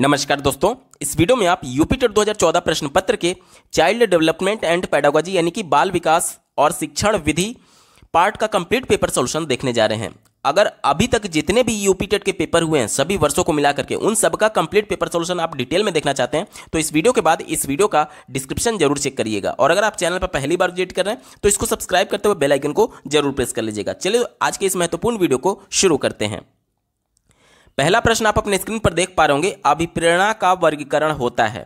नमस्कार दोस्तों इस वीडियो में आप यूपीटर 2014 प्रश्न पत्र के चाइल्ड डेवलपमेंट एंड पैडागोजी यानी कि बाल विकास और शिक्षण विधि पार्ट का कंप्लीट पेपर सॉल्यूशन देखने जा रहे हैं अगर अभी तक जितने भी यूपीटेट के पेपर हुए हैं सभी वर्षों को मिलाकर के उन सब का कंप्लीट पेपर सोल्यूशन आप डिटेल में देखना चाहते हैं तो इस वीडियो के बाद इस वीडियो का डिस्क्रिप्शन जरूर चेक करिएगा और अगर आप चैनल पर पहली बार विजिट कर रहे हैं तो इसको सब्सक्राइब करते हुए बेलाइकन को जरूर प्रेस कर लीजिएगा चलिए आज के इस महत्वपूर्ण वीडियो को शुरू करते हैं पहला प्रश्न आप अपने स्क्रीन पर देख पा रहे होंगे अभिप्रेरणा का वर्गीकरण होता है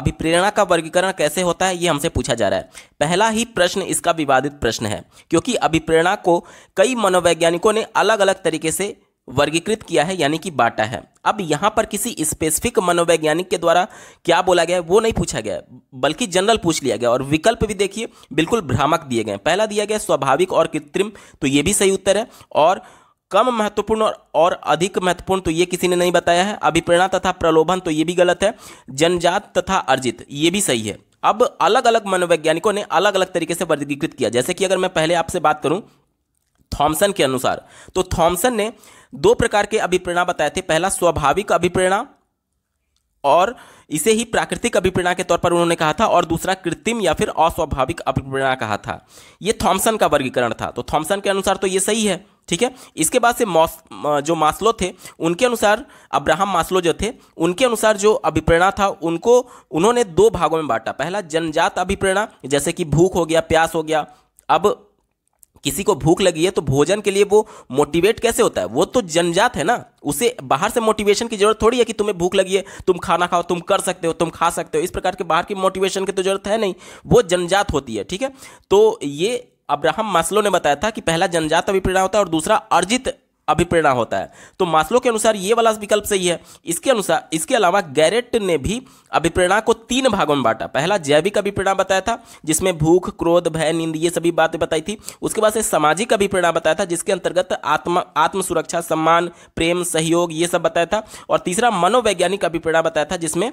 अभिप्रेरणा का वर्गीकरण कैसे होता है यह हमसे पूछा जा रहा है पहला ही प्रश्न इसका विवादित प्रश्न है क्योंकि अभिप्रेरणा को कई मनोवैज्ञानिकों ने अलग अलग तरीके से वर्गीकृत किया है यानी कि बांटा है अब यहां पर किसी स्पेसिफिक मनोवैज्ञानिक के द्वारा क्या बोला गया है वो नहीं पूछा गया बल्कि जनरल पूछ लिया गया और विकल्प भी देखिए बिल्कुल भ्रामक दिए गए पहला दिया गया स्वाभाविक और कृत्रिम तो ये भी सही उत्तर है और कम महत्वपूर्ण और अधिक महत्वपूर्ण तो ये किसी ने नहीं बताया है अभिप्रेरणा तथा प्रलोभन तो ये भी गलत है जनजात तथा अर्जित ये भी सही है अब अलग अलग मनोवैज्ञानिकों ने अलग अलग तरीके से वर्गीकृत किया जैसे कि अगर मैं पहले आपसे बात करूं थॉमसन के अनुसार तो थॉमसन ने दो प्रकार के अभिप्रेरणा बताए थे पहला स्वाभाविक अभिप्रेरणा और इसे ही प्राकृतिक अभिप्रेरणा के तौर पर उन्होंने कहा था और दूसरा कृत्रिम या फिर अस्वाभाविक अभिप्रेरणा कहा था यह थॉमसन का वर्गीकरण था तो थॉमसन के अनुसार तो ये सही है ठीक है इसके बाद से मौस, जो मास्लो थे उनके अनुसार अब्राहम मास्लो जो थे उनके अनुसार जो अभिप्रेरणा था उनको उन्होंने दो भागों में बांटा पहला जनजात अभिप्रेरणा जैसे कि भूख हो गया प्यास हो गया अब किसी को भूख लगी है तो भोजन के लिए वो मोटिवेट कैसे होता है वो तो जनजात है ना उसे बाहर से मोटिवेशन की जरूरत थोड़ी है कि तुम्हें भूख लगी है तुम खाना खाओ तुम कर सकते हो तुम खा सकते हो इस प्रकार के बाहर की मोटिवेशन की तो जरूरत है नहीं वो जनजात होती है ठीक है तो ये अब्राहम मास्लो ने बताया था कि पहला जनजात अभिप्रेरणा होता है और दूसरा अर्जित अभिप्रेरणा होता है तो मास्लो के अनुसार ये वाला विकल्प सही है इसके अनुसार इसके अलावा गैरेट ने भी अभिप्रेरणा को तीन भागों में बांटा पहला जैविक अभिप्रेरणा बताया था जिसमें भूख क्रोध भय नींद ये सभी बातें बताई थी उसके बाद से सामाजिक अभिप्रेरणा बताया था जिसके अंतर्गत आत्म आत्म सुरक्षा सम्मान प्रेम सहयोग ये सब बताया था और तीसरा मनोवैज्ञानिक अभिप्रेरणा बताया था जिसमें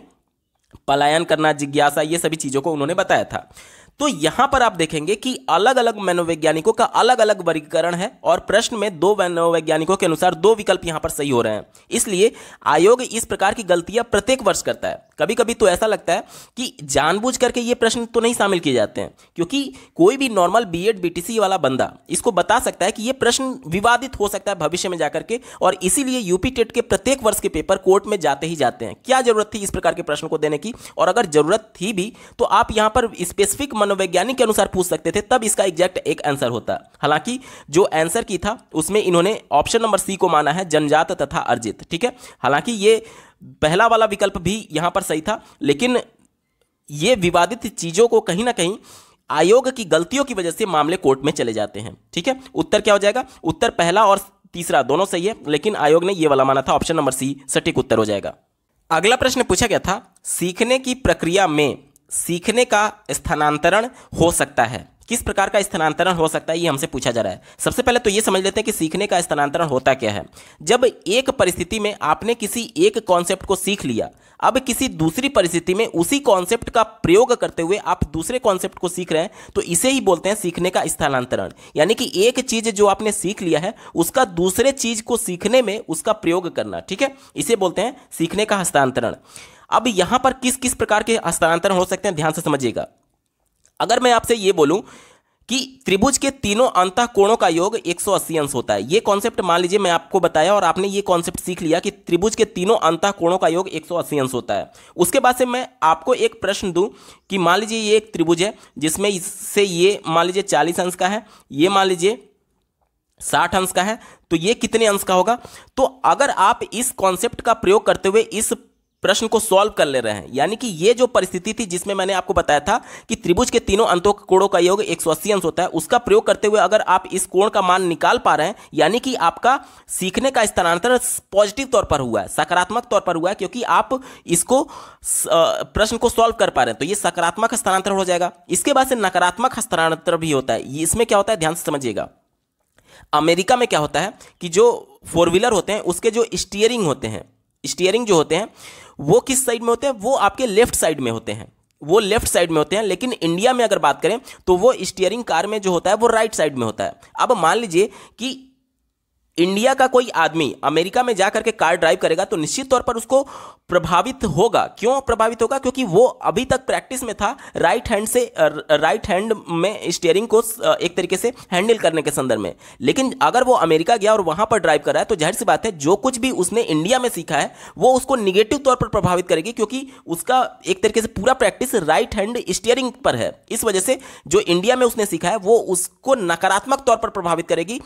पलायन करना जिज्ञासा ये सभी चीज़ों को उन्होंने बताया था तो यहां पर आप देखेंगे कि अलग अलग मनोवैज्ञानिकों का अलग अलग वर्गीकरण है और प्रश्न में दो मनोवैज्ञानिकों के अनुसार दो विकल्प यहां पर सही हो रहे हैं इसलिए आयोग इस प्रकार की गलतियां प्रत्येक वर्ष करता है कभी कभी तो ऐसा लगता है कि जानबूझ करके ये प्रश्न तो नहीं शामिल किए जाते हैं क्योंकि कोई भी नॉर्मल बी एड वाला बंदा इसको बता सकता है कि ये प्रश्न विवादित हो सकता है भविष्य में जाकर के और इसीलिए यूपी टेट के प्रत्येक वर्ष के पेपर कोर्ट में जाते ही जाते हैं क्या जरूरत थी इस प्रकार के प्रश्न को देने की और अगर जरूरत थी भी तो आप यहां पर स्पेसिफिक मनोवैज्ञानिक के अनुसार पूछ सकते थे तब इसका एग्जैक्ट एक आंसर होता हालांकि जो आंसर की था उसमें इन्होंने ऑप्शन नंबर सी को माना है जनजात तथा अर्जित ठीक है हालांकि ये पहला वाला विकल्प भी यहां पर सही था लेकिन ये विवादित चीज़ों को कहीं ना कहीं आयोग की गलतियों की वजह से मामले कोर्ट में चले जाते हैं ठीक है उत्तर क्या हो जाएगा उत्तर पहला और तीसरा दोनों सही है लेकिन आयोग ने यह वाला माना था ऑप्शन नंबर सी सटीक उत्तर हो जाएगा अगला प्रश्न पूछा गया था सीखने की प्रक्रिया में सीखने का स्थानांतरण हो सकता है किस प्रकार का स्थानांतरण हो सकता है ये हमसे पूछा जा रहा है सबसे पहले तो ये समझ लेते हैं कि सीखने का स्थानांतरण होता क्या है जब एक परिस्थिति में आपने किसी एक कॉन्सेप्ट को सीख लिया अब किसी दूसरी परिस्थिति में उसी कॉन्सेप्ट का प्रयोग करते हुए आप दूसरे कॉन्सेप्ट को सीख रहे हैं तो इसे ही बोलते हैं सीखने का स्थानांतरण यानी कि एक चीज जो आपने सीख लिया है उसका दूसरे चीज को सीखने में उसका प्रयोग करना ठीक है इसे बोलते हैं सीखने का हस्तांतरण अब यहां पर किस किस प्रकार के हस्तांतरण हो सकते हैं ध्यान से समझिएगा अगर मैं आपसे ये बोलूं कि त्रिभुज के तीनों अंत कोणों का योग 180 अंश होता है ये कॉन्सेप्ट मान लीजिए मैं आपको बताया और आपने ये कॉन्सेप्ट सीख लिया कि त्रिभुज के तीनों अंत कोणों का योग 180 अंश होता है उसके बाद से मैं आपको एक प्रश्न दूं कि मान लीजिए ये एक त्रिभुज है जिसमें इससे ये मान लीजिए चालीस अंश का है ये मान लीजिए साठ अंश का है तो ये कितने अंश का होगा तो अगर आप इस कॉन्सेप्ट का प्रयोग करते हुए इस प्रश्न को सॉल्व कर ले रहे हैं यानी कि ये जो परिस्थिति थी जिसमें मैंने आपको बताया था कि त्रिभुज के तीनों अंतों के कोणों का योग एक अंश होता है उसका प्रयोग करते हुए अगर आप इस कोण का मान निकाल पा रहे हैं यानी कि आपका सीखने का स्थानांतरण पॉजिटिव तौर पर हुआ है सकारात्मक तौर पर हुआ है क्योंकि आप इसको प्रश्न को सॉल्व कर पा रहे हैं तो ये सकारात्मक स्थानांतरण हो जाएगा इसके बाद से नकारात्मक स्थानांतरण भी होता है इसमें क्या होता है ध्यान से समझिएगा अमेरिका में क्या होता है कि जो फोर व्हीलर होते हैं उसके जो स्टीयरिंग होते हैं स्टीयरिंग जो होते हैं वो किस साइड में होते हैं वो आपके लेफ्ट साइड में होते हैं वो लेफ्ट साइड में होते हैं लेकिन इंडिया में अगर बात करें तो वो स्टीयरिंग कार में जो होता है वो राइट साइड में होता है अब मान लीजिए कि इंडिया का कोई आदमी अमेरिका में जाकर के कार ड्राइव करेगा तो निश्चित तौर पर उसको प्रभावित होगा क्यों प्रभावित होगा क्योंकि वो अभी तक प्रैक्टिस में था राइट हैंड से राइट हैंड में स्टीयरिंग को एक तरीके से हैंडल करने के संदर्भ में लेकिन अगर वो अमेरिका गया और वहां पर ड्राइव कर रहा है तो जाहिर सी बात है जो कुछ भी उसने इंडिया में सीखा है वो उसको निगेटिव तौर पर प्रभावित करेगी क्योंकि उसका एक तरीके से पूरा प्रैक्टिस राइट हैंड स्टीयरिंग पर है इस वजह से जो इंडिया में उसने सीखा है वो उसको नकारात्मक तौर पर प्रभावित करेगी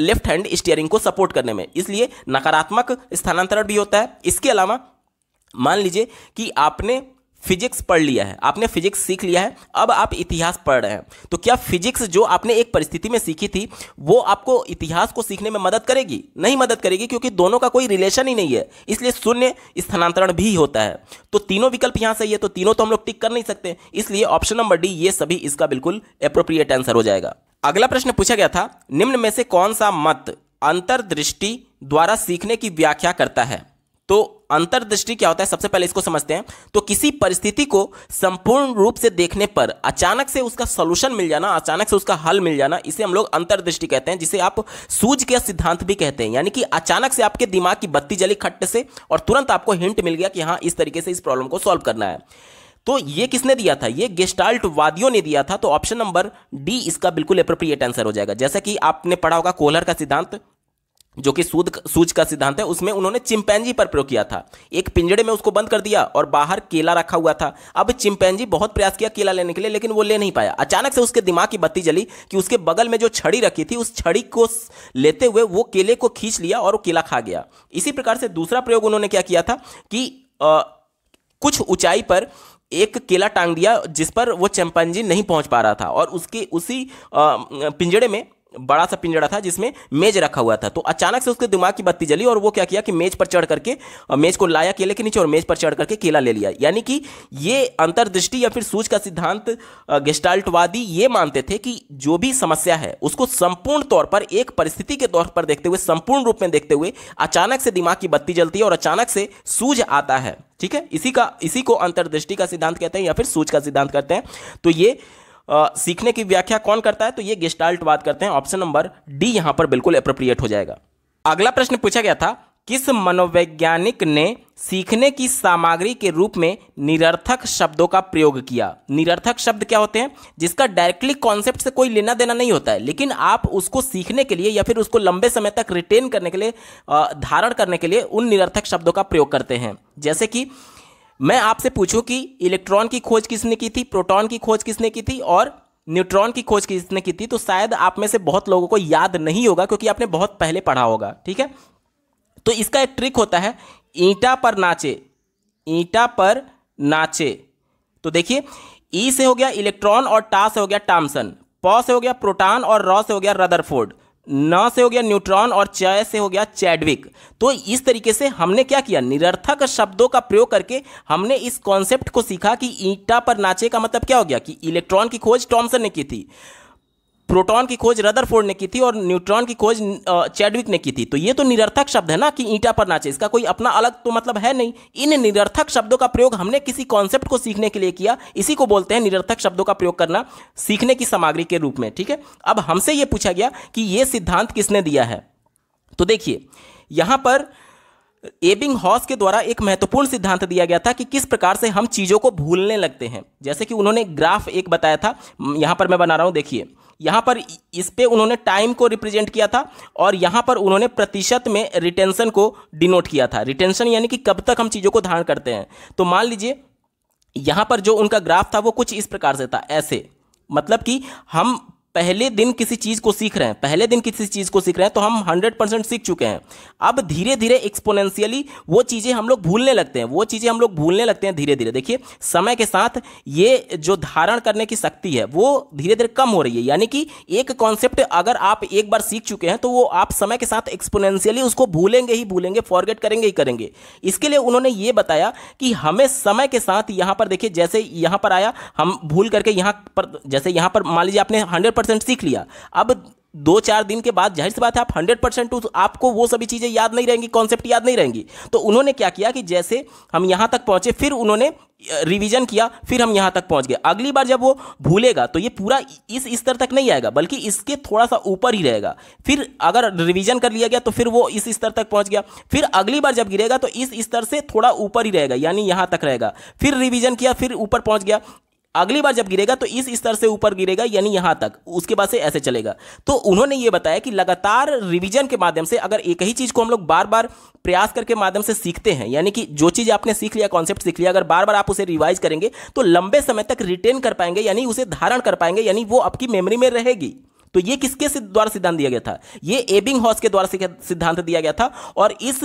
लेफ्ट हैंड स्टीयरिंग उनको सपोर्ट करने में इसलिए नकारात्मक स्थानांतरण भी होता है इसके अलावा मान लीजिए कि आपने फिजिक्स पढ़ लिया है आपने फिजिक्स सीख लिया है अब आप इतिहास पढ़ रहे हैं तो क्या फिजिक्स जो आपने एक परिस्थिति में सीखी थी वो आपको इतिहास को सीखने में मदद करेगी नहीं मदद करेगी क्योंकि दोनों का कोई रिलेशन ही नहीं है इसलिए शून्य स्थानांतरण भी होता है तो तीनों विकल्प यहाँ सही है तो तीनों तो हम लोग टिक कर नहीं सकते इसलिए ऑप्शन नंबर डी ये सभी इसका बिल्कुल अप्रोप्रिएट आंसर हो जाएगा अगला प्रश्न पूछा गया था निम्न में से कौन सा मत अंतर्दृष्टि द्वारा सीखने की व्याख्या करता है तो अंतर्दृष्टि क्या होता है सबसे पहले इसको समझते हैं तो किसी परिस्थिति को संपूर्ण रूप से देखने पर अचानक से उसका सोल्यूशन मिल जाना अचानक से उसका हल मिल जाना इसे हम लोग अंतर्दृष्टि कहते हैं जिसे आप सूझ के सिद्धांत भी कहते हैं यानी कि अचानक से आपके दिमाग की बत्ती जली खट्ट से और तुरंत आपको हिंट मिल गया कि हाँ इस तरीके से इस प्रॉब्लम को सॉल्व करना है तो ये किसने दिया था ये गेस्टाल्ट वादियों ने दिया था तो ऑप्शन नंबर डी इसका बिल्कुल अप्रोप्रिएट आंसर हो जाएगा जैसा कि आपने पढ़ा होगा कोहलर का सिद्धांत जो कि सूद सूज का सिद्धांत है उसमें उन्होंने चिंपैनजी पर प्रयोग किया था एक पिंजड़े में उसको बंद कर दिया और बाहर केला रखा हुआ था अब चिंपैनजी बहुत प्रयास किया केला लेने के लिए लेकिन वो ले नहीं पाया अचानक से उसके दिमाग की बत्ती जली कि उसके बगल में जो छड़ी रखी थी उस छड़ी को लेते हुए वो केले को खींच लिया और वो केला खा गया इसी प्रकार से दूसरा प्रयोग उन्होंने क्या किया था कि आ, कुछ ऊंचाई पर एक केला टांग दिया जिस पर वो चैम्पांजी नहीं पहुंच पा रहा था और उसके उसी पिंजड़े में बड़ा सा पिंजड़ा था जिसमें मेज रखा हुआ था तो अचानक से उसके दिमाग की बत्ती जली और वो क्या किया कि मेज पर चढ़ करके मेज को लाया केले के नीचे और मेज पर चढ़ करके केला ले लिया यानी कि ये अंतर्दृष्टि या फिर सूझ का सिद्धांत गेस्टाल्टवादी ये मानते थे कि जो भी समस्या है उसको संपूर्ण तौर पर एक परिस्थिति के तौर पर देखते हुए संपूर्ण रूप में देखते हुए अचानक से दिमाग की बत्ती जलती है और अचानक से सूझ आता है ठीक है इसी का इसी को अंतर्दृष्टि का सिद्धांत कहते हैं या फिर सूच का सिद्धांत कहते हैं तो ये सीखने की व्याख्या कौन करता है तो ये गेस्टाल्ट बात करते हैं ऑप्शन नंबर डी यहां पर बिल्कुल अप्रोप्रिएट हो जाएगा अगला प्रश्न पूछा गया था किस मनोवैज्ञानिक ने सीखने की सामग्री के रूप में निरर्थक शब्दों का प्रयोग किया निरर्थक शब्द क्या होते हैं जिसका डायरेक्टली कॉन्सेप्ट से कोई लेना देना नहीं होता है लेकिन आप उसको सीखने के लिए या फिर उसको लंबे समय तक रिटेन करने के लिए धारण करने के लिए उन निरर्थक शब्दों का प्रयोग करते हैं जैसे कि मैं आपसे पूछूं कि इलेक्ट्रॉन की खोज किसने की थी प्रोटॉन की खोज किसने की थी और न्यूट्रॉन की खोज किसने की थी तो शायद आप में से बहुत लोगों को याद नहीं होगा क्योंकि आपने बहुत पहले पढ़ा होगा ठीक है तो इसका एक ट्रिक होता है ईंटा पर नाचे ईंटा पर नाचे तो देखिए ई से हो गया इलेक्ट्रॉन और टा से हो गया टामसन प से हो गया प्रोटॉन और रॉ से हो गया रदरफोर्ड न से हो गया न्यूट्रॉन और चय से हो गया चैडविक तो इस तरीके से हमने क्या किया निरर्थक शब्दों का प्रयोग करके हमने इस कॉन्सेप्ट को सीखा कि ईटा पर नाचे का मतलब क्या हो गया कि इलेक्ट्रॉन की खोज टॉमसन ने की थी प्रोटॉन की खोज रदरफोर्ड ने की थी और न्यूट्रॉन की खोज चैडविक ने की थी तो ये तो निरर्थक शब्द है ना कि ईटा पर नाचे इसका कोई अपना अलग तो मतलब है नहीं इन निरर्थक शब्दों का प्रयोग हमने किसी कॉन्सेप्ट को सीखने के लिए किया इसी को बोलते हैं निरर्थक शब्दों का प्रयोग करना सीखने की सामग्री के रूप में ठीक है अब हमसे ये पूछा गया कि ये सिद्धांत किसने दिया है तो देखिए यहाँ पर एबिंग हॉस के द्वारा एक महत्वपूर्ण सिद्धांत दिया गया था कि किस प्रकार से हम चीज़ों को भूलने लगते हैं जैसे कि उन्होंने ग्राफ एक बताया था यहाँ पर मैं बना रहा हूँ देखिए यहाँ पर इस पर उन्होंने टाइम को रिप्रेजेंट किया था और यहाँ पर उन्होंने प्रतिशत में रिटेंशन को डिनोट किया था रिटेंशन यानी कि कब तक हम चीज़ों को धारण करते हैं तो मान लीजिए यहाँ पर जो उनका ग्राफ था वो कुछ इस प्रकार से था ऐसे मतलब कि हम पहले दिन किसी चीज़ को सीख रहे हैं पहले दिन किसी चीज़ को सीख रहे हैं तो हम हंड्रेड परसेंट सीख चुके हैं अब धीरे धीरे एक्सपोनेंशियली वो चीज़ें हम लोग भूलने लगते हैं वो चीज़ें हम लोग भूलने लगते हैं धीरे धीरे देखिए समय के साथ ये जो धारण करने की शक्ति है वो धीरे धीरे कम हो रही है यानी कि एक कॉन्सेप्ट अगर आप एक बार सीख चुके हैं तो वो आप समय के साथ एक्सपोनेंशियली उसको भूलेंगे ही भूलेंगे फॉरगेट करेंगे ही करेंगे इसके लिए उन्होंने ये बताया कि हमें समय के साथ यहाँ पर देखिए जैसे यहां पर आया हम भूल करके यहां पर जैसे यहाँ पर मान लीजिए आपने हंड्रेड परसेंट सीख लिया अब दो चार दिन के बाद जाहिर सी बात है आप हंड्रेड परसेंट तो आपको वो सभी चीज़ें याद नहीं रहेंगी कॉन्सेप्ट याद नहीं रहेंगी तो उन्होंने क्या किया कि जैसे हम यहाँ तक पहुँचे फिर उन्होंने रिवीजन किया फिर हम यहाँ तक पहुँच गए अगली बार जब वो भूलेगा तो ये पूरा इस स्तर तक नहीं आएगा बल्कि इसके थोड़ा सा ऊपर ही रहेगा फिर अगर रिवीजन कर लिया गया तो फिर वो इस स्तर तक पहुँच गया फिर अगली बार जब गिरेगा तो इस स्तर से थोड़ा ऊपर ही रहेगा यानी यहाँ तक रहेगा फिर रिवीजन किया फिर ऊपर पहुँच गया अगली बार जब गिरेगा तो इस स्तर से ऊपर गिरेगा यानी यहां तक उसके बाद से ऐसे चलेगा तो उन्होंने ये बताया कि लगातार रिवीजन के माध्यम से अगर एक ही चीज़ को हम लोग बार बार प्रयास करके माध्यम से सीखते हैं यानी कि जो चीज़ आपने सीख लिया कॉन्सेप्ट सीख लिया अगर बार बार आप उसे रिवाइज करेंगे तो लंबे समय तक रिटेन कर पाएंगे यानी उसे धारण कर पाएंगे यानी वो आपकी मेमोरी में रहेगी तो ये किसके द्वारा सिद्धांत दिया गया था ये एबिंग हॉस के द्वारा सिद्धांत दिया गया था और इस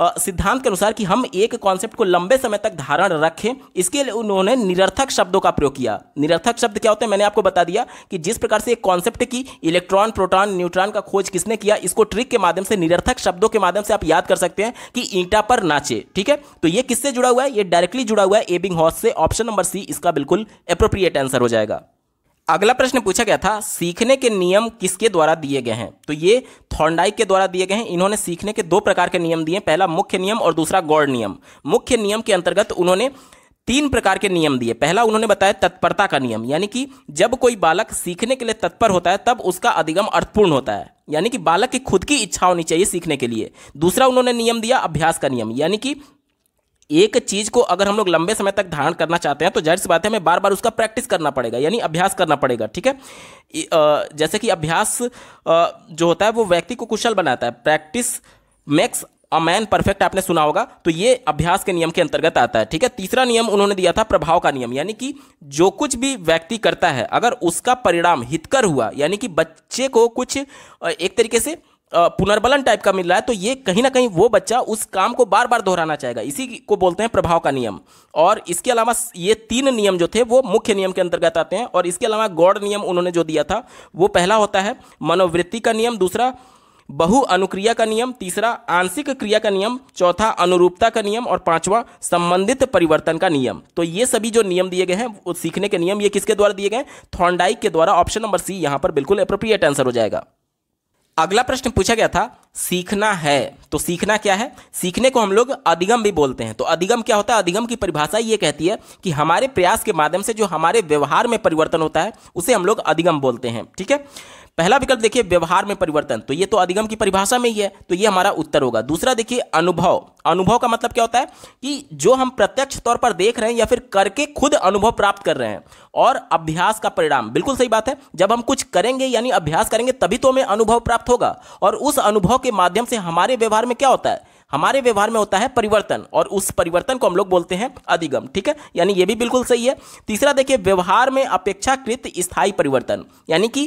सिद्धांत के अनुसार कि हम एक कॉन्सेप्ट को लंबे समय तक धारण रखें इसके लिए उन्होंने निरर्थक शब्दों का प्रयोग किया निरर्थक शब्द क्या होते हैं मैंने आपको बता दिया कि जिस प्रकार से एक कॉन्सेप्ट की इलेक्ट्रॉन प्रोटॉन न्यूट्रॉन का खोज किसने किया इसको ट्रिक के माध्यम से निरर्थक शब्दों के माध्यम से आप याद कर सकते हैं कि ईंटा पर नाचे ठीक है तो ये किससे जुड़ा हुआ है ये डायरेक्टली जुड़ा हुआ है एबिंग हॉस से ऑप्शन नंबर सी इसका बिल्कुल अप्रोप्रिएट आंसर हो जाएगा अगला प्रश्न पूछा गया था सीखने के नियम किसके द्वारा दिए गए हैं तो ये थॉर्नडाइक के द्वारा दिए गए हैं इन्होंने सीखने के दो प्रकार के नियम दिए पहला मुख्य नियम और दूसरा गौड़ नियम मुख्य नियम के अंतर्गत उन्होंने तीन प्रकार के नियम दिए पहला उन्होंने बताया तत्परता का नियम यानी कि जब कोई बालक सीखने के लिए तत्पर होता है तब उसका अधिगम अर्थपूर्ण होता है यानी कि बालक की खुद की इच्छा होनी चाहिए सीखने के लिए दूसरा उन्होंने नियम दिया अभ्यास का नियम यानी कि एक चीज को अगर हम लोग लंबे समय तक धारण करना चाहते हैं तो जाहिर सी बात है हमें बार बार उसका प्रैक्टिस करना पड़ेगा यानी अभ्यास करना पड़ेगा ठीक है जैसे कि अभ्यास जो होता है वो व्यक्ति को कुशल बनाता है practice makes a man perfect आपने सुना होगा तो ये अभ्यास के नियम के अंतर्गत आता है ठीक है तीसरा नियम उन्होंने दिया था प्रभाव का नियम यानी कि जो कुछ भी व्यक्ति करता है अगर उसका परिणाम हितकर हुआ यानी कि बच्चे को कुछ एक तरीके से पुनर्बलन टाइप का मिल रहा है तो ये कहीं ना कहीं वो बच्चा उस काम को बार बार दोहराना चाहेगा इसी को बोलते हैं प्रभाव का नियम और इसके अलावा ये तीन नियम जो थे वो मुख्य नियम के अंतर्गत आते हैं और इसके अलावा गौड़ नियम उन्होंने जो दिया था वो पहला होता है मनोवृत्ति का नियम दूसरा बहु अनुक्रिया का नियम तीसरा आंशिक क्रिया का नियम चौथा अनुरूपता का नियम और पांचवा संबंधित परिवर्तन का नियम तो ये सभी जो नियम दिए गए हैं वो सीखने के नियम ये किसके द्वारा दिए गए थॉन्डाइक के द्वारा ऑप्शन नंबर सी यहां पर बिल्कुल अप्रोप्रिएट आंसर हो जाएगा अगला प्रश्न पूछा गया था सीखना है तो सीखना क्या है सीखने को हम लोग अधिगम भी बोलते हैं तो अधिगम क्या होता है अधिगम की परिभाषा ये कहती है कि हमारे प्रयास के माध्यम से जो हमारे व्यवहार में परिवर्तन होता है उसे हम लोग अधिगम बोलते हैं ठीक है पहला विकल्प देखिए व्यवहार में परिवर्तन तो ये तो अधिगम की परिभाषा में ही है तो ये हमारा उत्तर होगा दूसरा देखिए अनुभव अनुभव का मतलब क्या होता है कि जो हम प्रत्यक्ष तौर पर देख रहे हैं या फिर करके खुद अनुभव प्राप्त कर रहे हैं और अभ्यास का परिणाम बिल्कुल सही बात है जब हम कुछ करेंगे यानी अभ्यास करेंगे तभी तो हमें अनुभव प्राप्त होगा और उस अनुभव के माध्यम से हमारे व्यवहार में क्या होता है हमारे व्यवहार में होता है परिवर्तन और उस परिवर्तन को हम लोग बोलते हैं अधिगम ठीक है यानी ये भी बिल्कुल सही है तीसरा देखिए व्यवहार में अपेक्षाकृत स्थायी परिवर्तन यानी कि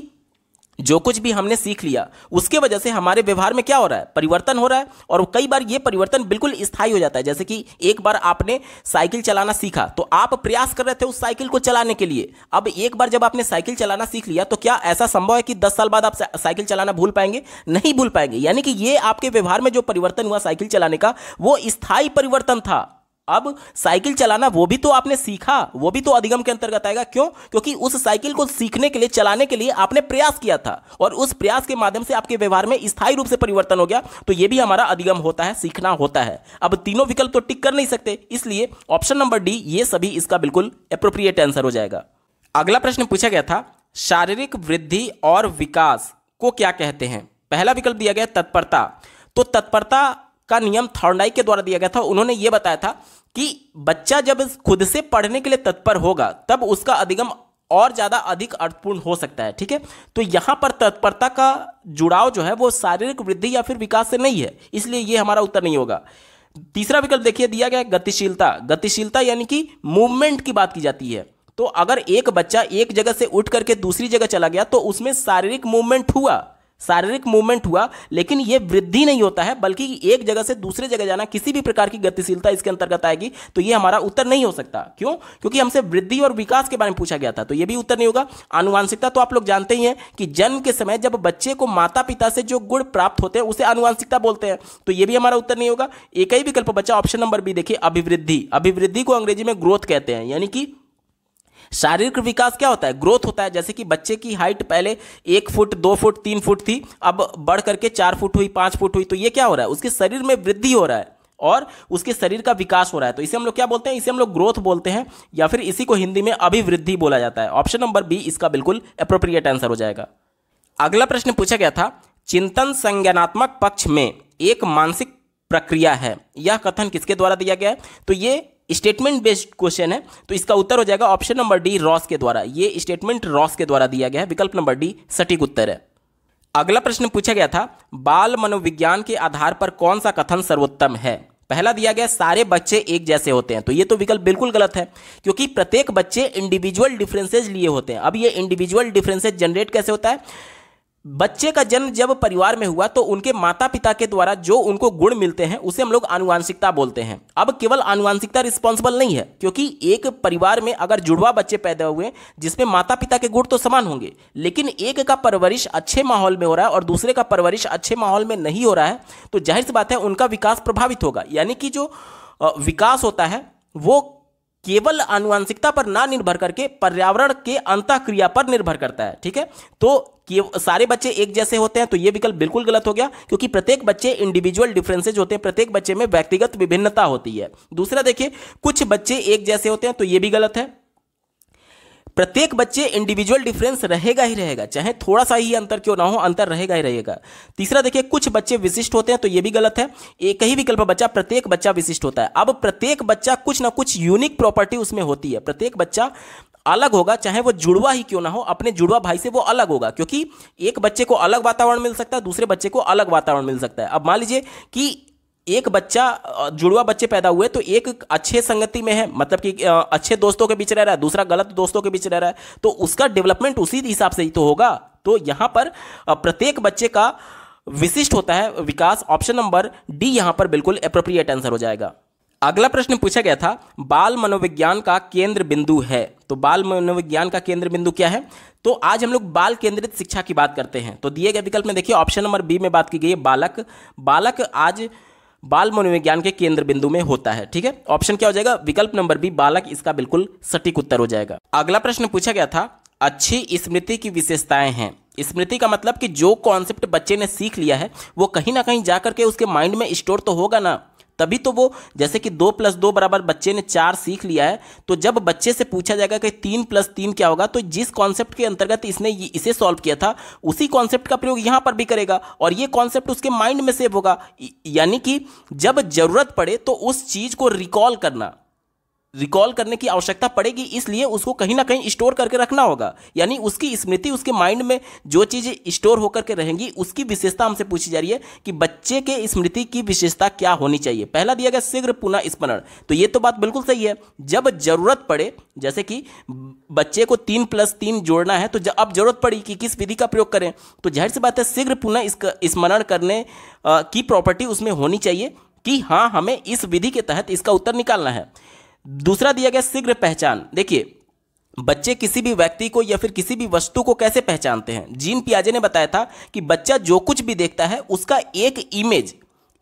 जो कुछ भी हमने सीख लिया उसके वजह से हमारे व्यवहार में क्या हो रहा है परिवर्तन हो रहा है और कई बार ये परिवर्तन बिल्कुल स्थायी हो जाता है जैसे कि एक बार आपने साइकिल चलाना सीखा तो आप प्रयास कर रहे थे उस साइकिल को चलाने के लिए अब एक बार जब आपने साइकिल चलाना सीख लिया तो क्या ऐसा संभव है कि दस साल बाद आप साइकिल चलाना भूल पाएंगे नहीं भूल पाएंगे यानी कि ये आपके व्यवहार में जो परिवर्तन हुआ साइकिल चलाने का वो स्थायी परिवर्तन था अब साइकिल चलाना वो भी तो आपने सीखा वो भी तो अधिगम के अंतर्गत आएगा क्यों क्योंकि उस साइकिल को सीखने के लिए चलाने के लिए आपने प्रयास किया था और उस प्रयास के माध्यम से आपके व्यवहार में स्थायी रूप से परिवर्तन हो गया तो ये भी हमारा अधिगम होता है सीखना होता है अब तीनों विकल्प तो टिक कर नहीं सकते इसलिए ऑप्शन नंबर डी ये सभी इसका बिल्कुल अप्रोप्रिएट आंसर हो जाएगा अगला प्रश्न पूछा गया था शारीरिक वृद्धि और विकास को क्या कहते हैं पहला विकल्प दिया गया तत्परता तो तत्परता का नियम थर्नडाई के द्वारा दिया गया था उन्होंने ये बताया था कि बच्चा जब खुद से पढ़ने के लिए तत्पर होगा तब उसका अधिगम और ज़्यादा अधिक अर्थपूर्ण हो सकता है ठीक है तो यहाँ पर तत्परता का जुड़ाव जो है वो शारीरिक वृद्धि या फिर विकास से नहीं है इसलिए ये हमारा उत्तर नहीं होगा तीसरा विकल्प देखिए दिया गया गतिशीलता गतिशीलता यानी कि मूवमेंट की बात की जाती है तो अगर एक बच्चा एक जगह से उठ करके दूसरी जगह चला गया तो उसमें शारीरिक मूवमेंट हुआ शारीरिक मूवमेंट हुआ लेकिन यह वृद्धि नहीं होता है बल्कि एक जगह से दूसरे जगह जाना किसी भी प्रकार की गतिशीलता इसके अंतर्गत आएगी तो यह हमारा उत्तर नहीं हो सकता क्यों क्योंकि हमसे वृद्धि और विकास के बारे में पूछा गया था तो यह भी उत्तर नहीं होगा आनुवांशिकता तो आप लोग जानते ही हैं कि जन्म के समय जब बच्चे को माता पिता से जो गुण प्राप्त होते हैं उसे आनुवांशिकता बोलते हैं तो यह भी हमारा उत्तर नहीं होगा एक ही विकल्प बच्चा ऑप्शन नंबर बी देखिए अभिवृद्धि अभिवृद्धि को अंग्रेजी में ग्रोथ कहते हैं यानी कि शारीरिक विकास क्या होता है ग्रोथ होता है जैसे कि बच्चे की हाइट पहले एक फुट दो फुट तीन फुट थी अब बढ़ करके चार फुट हुई पांच फुट हुई तो ये क्या हो रहा है उसके शरीर में वृद्धि हो रहा है और उसके शरीर का विकास हो रहा है तो इसे हम लोग क्या बोलते हैं इसे हम लोग ग्रोथ बोलते हैं या फिर इसी को हिंदी में अभिवृद्धि बोला जाता है ऑप्शन नंबर बी इसका बिल्कुल अप्रोप्रिएट आंसर हो जाएगा अगला प्रश्न पूछा गया था चिंतन संज्ञानात्मक पक्ष में एक मानसिक प्रक्रिया है यह कथन किसके द्वारा दिया गया है तो ये स्टेटमेंट बेस्ड क्वेश्चन है तो इसका उत्तर हो जाएगा ऑप्शन नंबर डी रॉस के द्वारा ये स्टेटमेंट रॉस के द्वारा दिया गया है विकल्प नंबर डी सटीक उत्तर है अगला प्रश्न पूछा गया था बाल मनोविज्ञान के आधार पर कौन सा कथन सर्वोत्तम है पहला दिया गया सारे बच्चे एक जैसे होते हैं तो ये तो विकल्प बिल्कुल गलत है क्योंकि प्रत्येक बच्चे इंडिविजुअल डिफरेंसेज लिए होते हैं अब ये इंडिविजुअल डिफरेंसेज जनरेट कैसे होता है बच्चे का जन्म जब परिवार में हुआ तो उनके माता पिता के द्वारा जो उनको गुण मिलते हैं उसे हम लोग आनुवांशिकता बोलते हैं अब केवल आनुवांशिकता रिस्पॉन्सिबल नहीं है क्योंकि एक परिवार में अगर जुड़वा बच्चे पैदा हुए जिसमें माता पिता के गुण तो समान होंगे लेकिन एक का परवरिश अच्छे माहौल में हो रहा है और दूसरे का परवरिश अच्छे माहौल में नहीं हो रहा है तो जाहिर सी बात है उनका विकास प्रभावित होगा यानी कि जो विकास होता है वो केवल आनुवांशिकता पर ना निर्भर करके पर्यावरण के अंत क्रिया पर निर्भर करता है ठीक है तो कि सारे बच्चे एक जैसे होते हैं तो यह विकल्प बिल्कुल गलत हो गया क्योंकि प्रत्येक बच्चे इंडिविजुअल डिफरेंसेज होते हैं प्रत्येक बच्चे में व्यक्तिगत विभिन्नता होती है दूसरा देखिए कुछ बच्चे एक जैसे होते हैं तो यह भी गलत है प्रत्येक बच्चे इंडिविजुअल डिफरेंस रहेगा ही रहेगा चाहे थोड़ा सा ही अंतर क्यों ना हो अंतर रहेगा ही रहेगा तीसरा देखिए कुछ बच्चे विशिष्ट होते हैं तो ये भी गलत है एक ही विकल्प बच्चा प्रत्येक बच्चा विशिष्ट होता है अब प्रत्येक बच्चा कुछ ना कुछ यूनिक प्रॉपर्टी उसमें होती है प्रत्येक बच्चा अलग होगा चाहे वो जुड़वा ही क्यों ना हो अपने जुड़वा भाई से वो अलग होगा क्योंकि एक बच्चे को अलग वातावरण मिल सकता है दूसरे बच्चे को अलग वातावरण मिल सकता है अब मान लीजिए कि एक बच्चा जुड़वा बच्चे पैदा हुए तो एक अच्छे संगति में है मतलब कि अच्छे दोस्तों के बीच रह रहा है दूसरा गलत दोस्तों के बीच रह रहा है तो उसका डेवलपमेंट उसी हिसाब से ही तो होगा तो यहां पर प्रत्येक बच्चे का विशिष्ट होता है विकास ऑप्शन नंबर डी यहां पर बिल्कुल अप्रोप्रिएट आंसर हो जाएगा अगला प्रश्न पूछा गया था बाल मनोविज्ञान का केंद्र बिंदु है तो बाल मनोविज्ञान का केंद्र बिंदु क्या है तो आज हम लोग बाल केंद्रित शिक्षा की बात करते हैं तो दिए गए विकल्प में देखिए ऑप्शन नंबर बी में बात की गई है बालक बालक आज बाल मनोविज्ञान के केंद्र बिंदु में होता है ठीक है ऑप्शन क्या हो जाएगा विकल्प नंबर बी बालक इसका बिल्कुल सटीक उत्तर हो जाएगा अगला प्रश्न पूछा गया था अच्छी स्मृति की विशेषताएं हैं स्मृति का मतलब कि जो कॉन्सेप्ट बच्चे ने सीख लिया है वो कहीं ना कहीं जाकर के उसके माइंड में स्टोर तो होगा ना तभी तो वो जैसे कि दो प्लस दो बराबर बच्चे ने चार सीख लिया है तो जब बच्चे से पूछा जाएगा कि तीन प्लस तीन क्या होगा तो जिस कॉन्सेप्ट के अंतर्गत इसने इसे सॉल्व किया था उसी कॉन्सेप्ट का प्रयोग यहां पर भी करेगा और ये कॉन्सेप्ट उसके माइंड में सेव होगा यानी कि जब जरूरत पड़े तो उस चीज़ को रिकॉल करना रिकॉल करने की आवश्यकता पड़ेगी इसलिए उसको कहीं ना कहीं स्टोर करके रखना होगा यानी उसकी स्मृति उसके माइंड में जो चीज़ें स्टोर होकर के रहेंगी उसकी विशेषता हमसे पूछी जा रही है कि बच्चे के स्मृति की विशेषता क्या होनी चाहिए पहला दिया गया शीघ्र पुनः स्मरण तो ये तो बात बिल्कुल सही है जब जरूरत पड़े जैसे कि बच्चे को तीन प्लस तीन जोड़ना है तो अब जरूरत पड़ी कि किस विधि का प्रयोग करें तो जाहिर सी बात है शीघ्र पुनः स्मरण करने की प्रॉपर्टी उसमें होनी चाहिए कि हाँ हमें इस विधि के तहत इसका उत्तर निकालना है दूसरा दिया गया शीघ्र पहचान देखिए बच्चे किसी भी व्यक्ति को या फिर किसी भी वस्तु को कैसे पहचानते हैं जीन पियाजे ने बताया था कि बच्चा जो कुछ भी देखता है उसका एक इमेज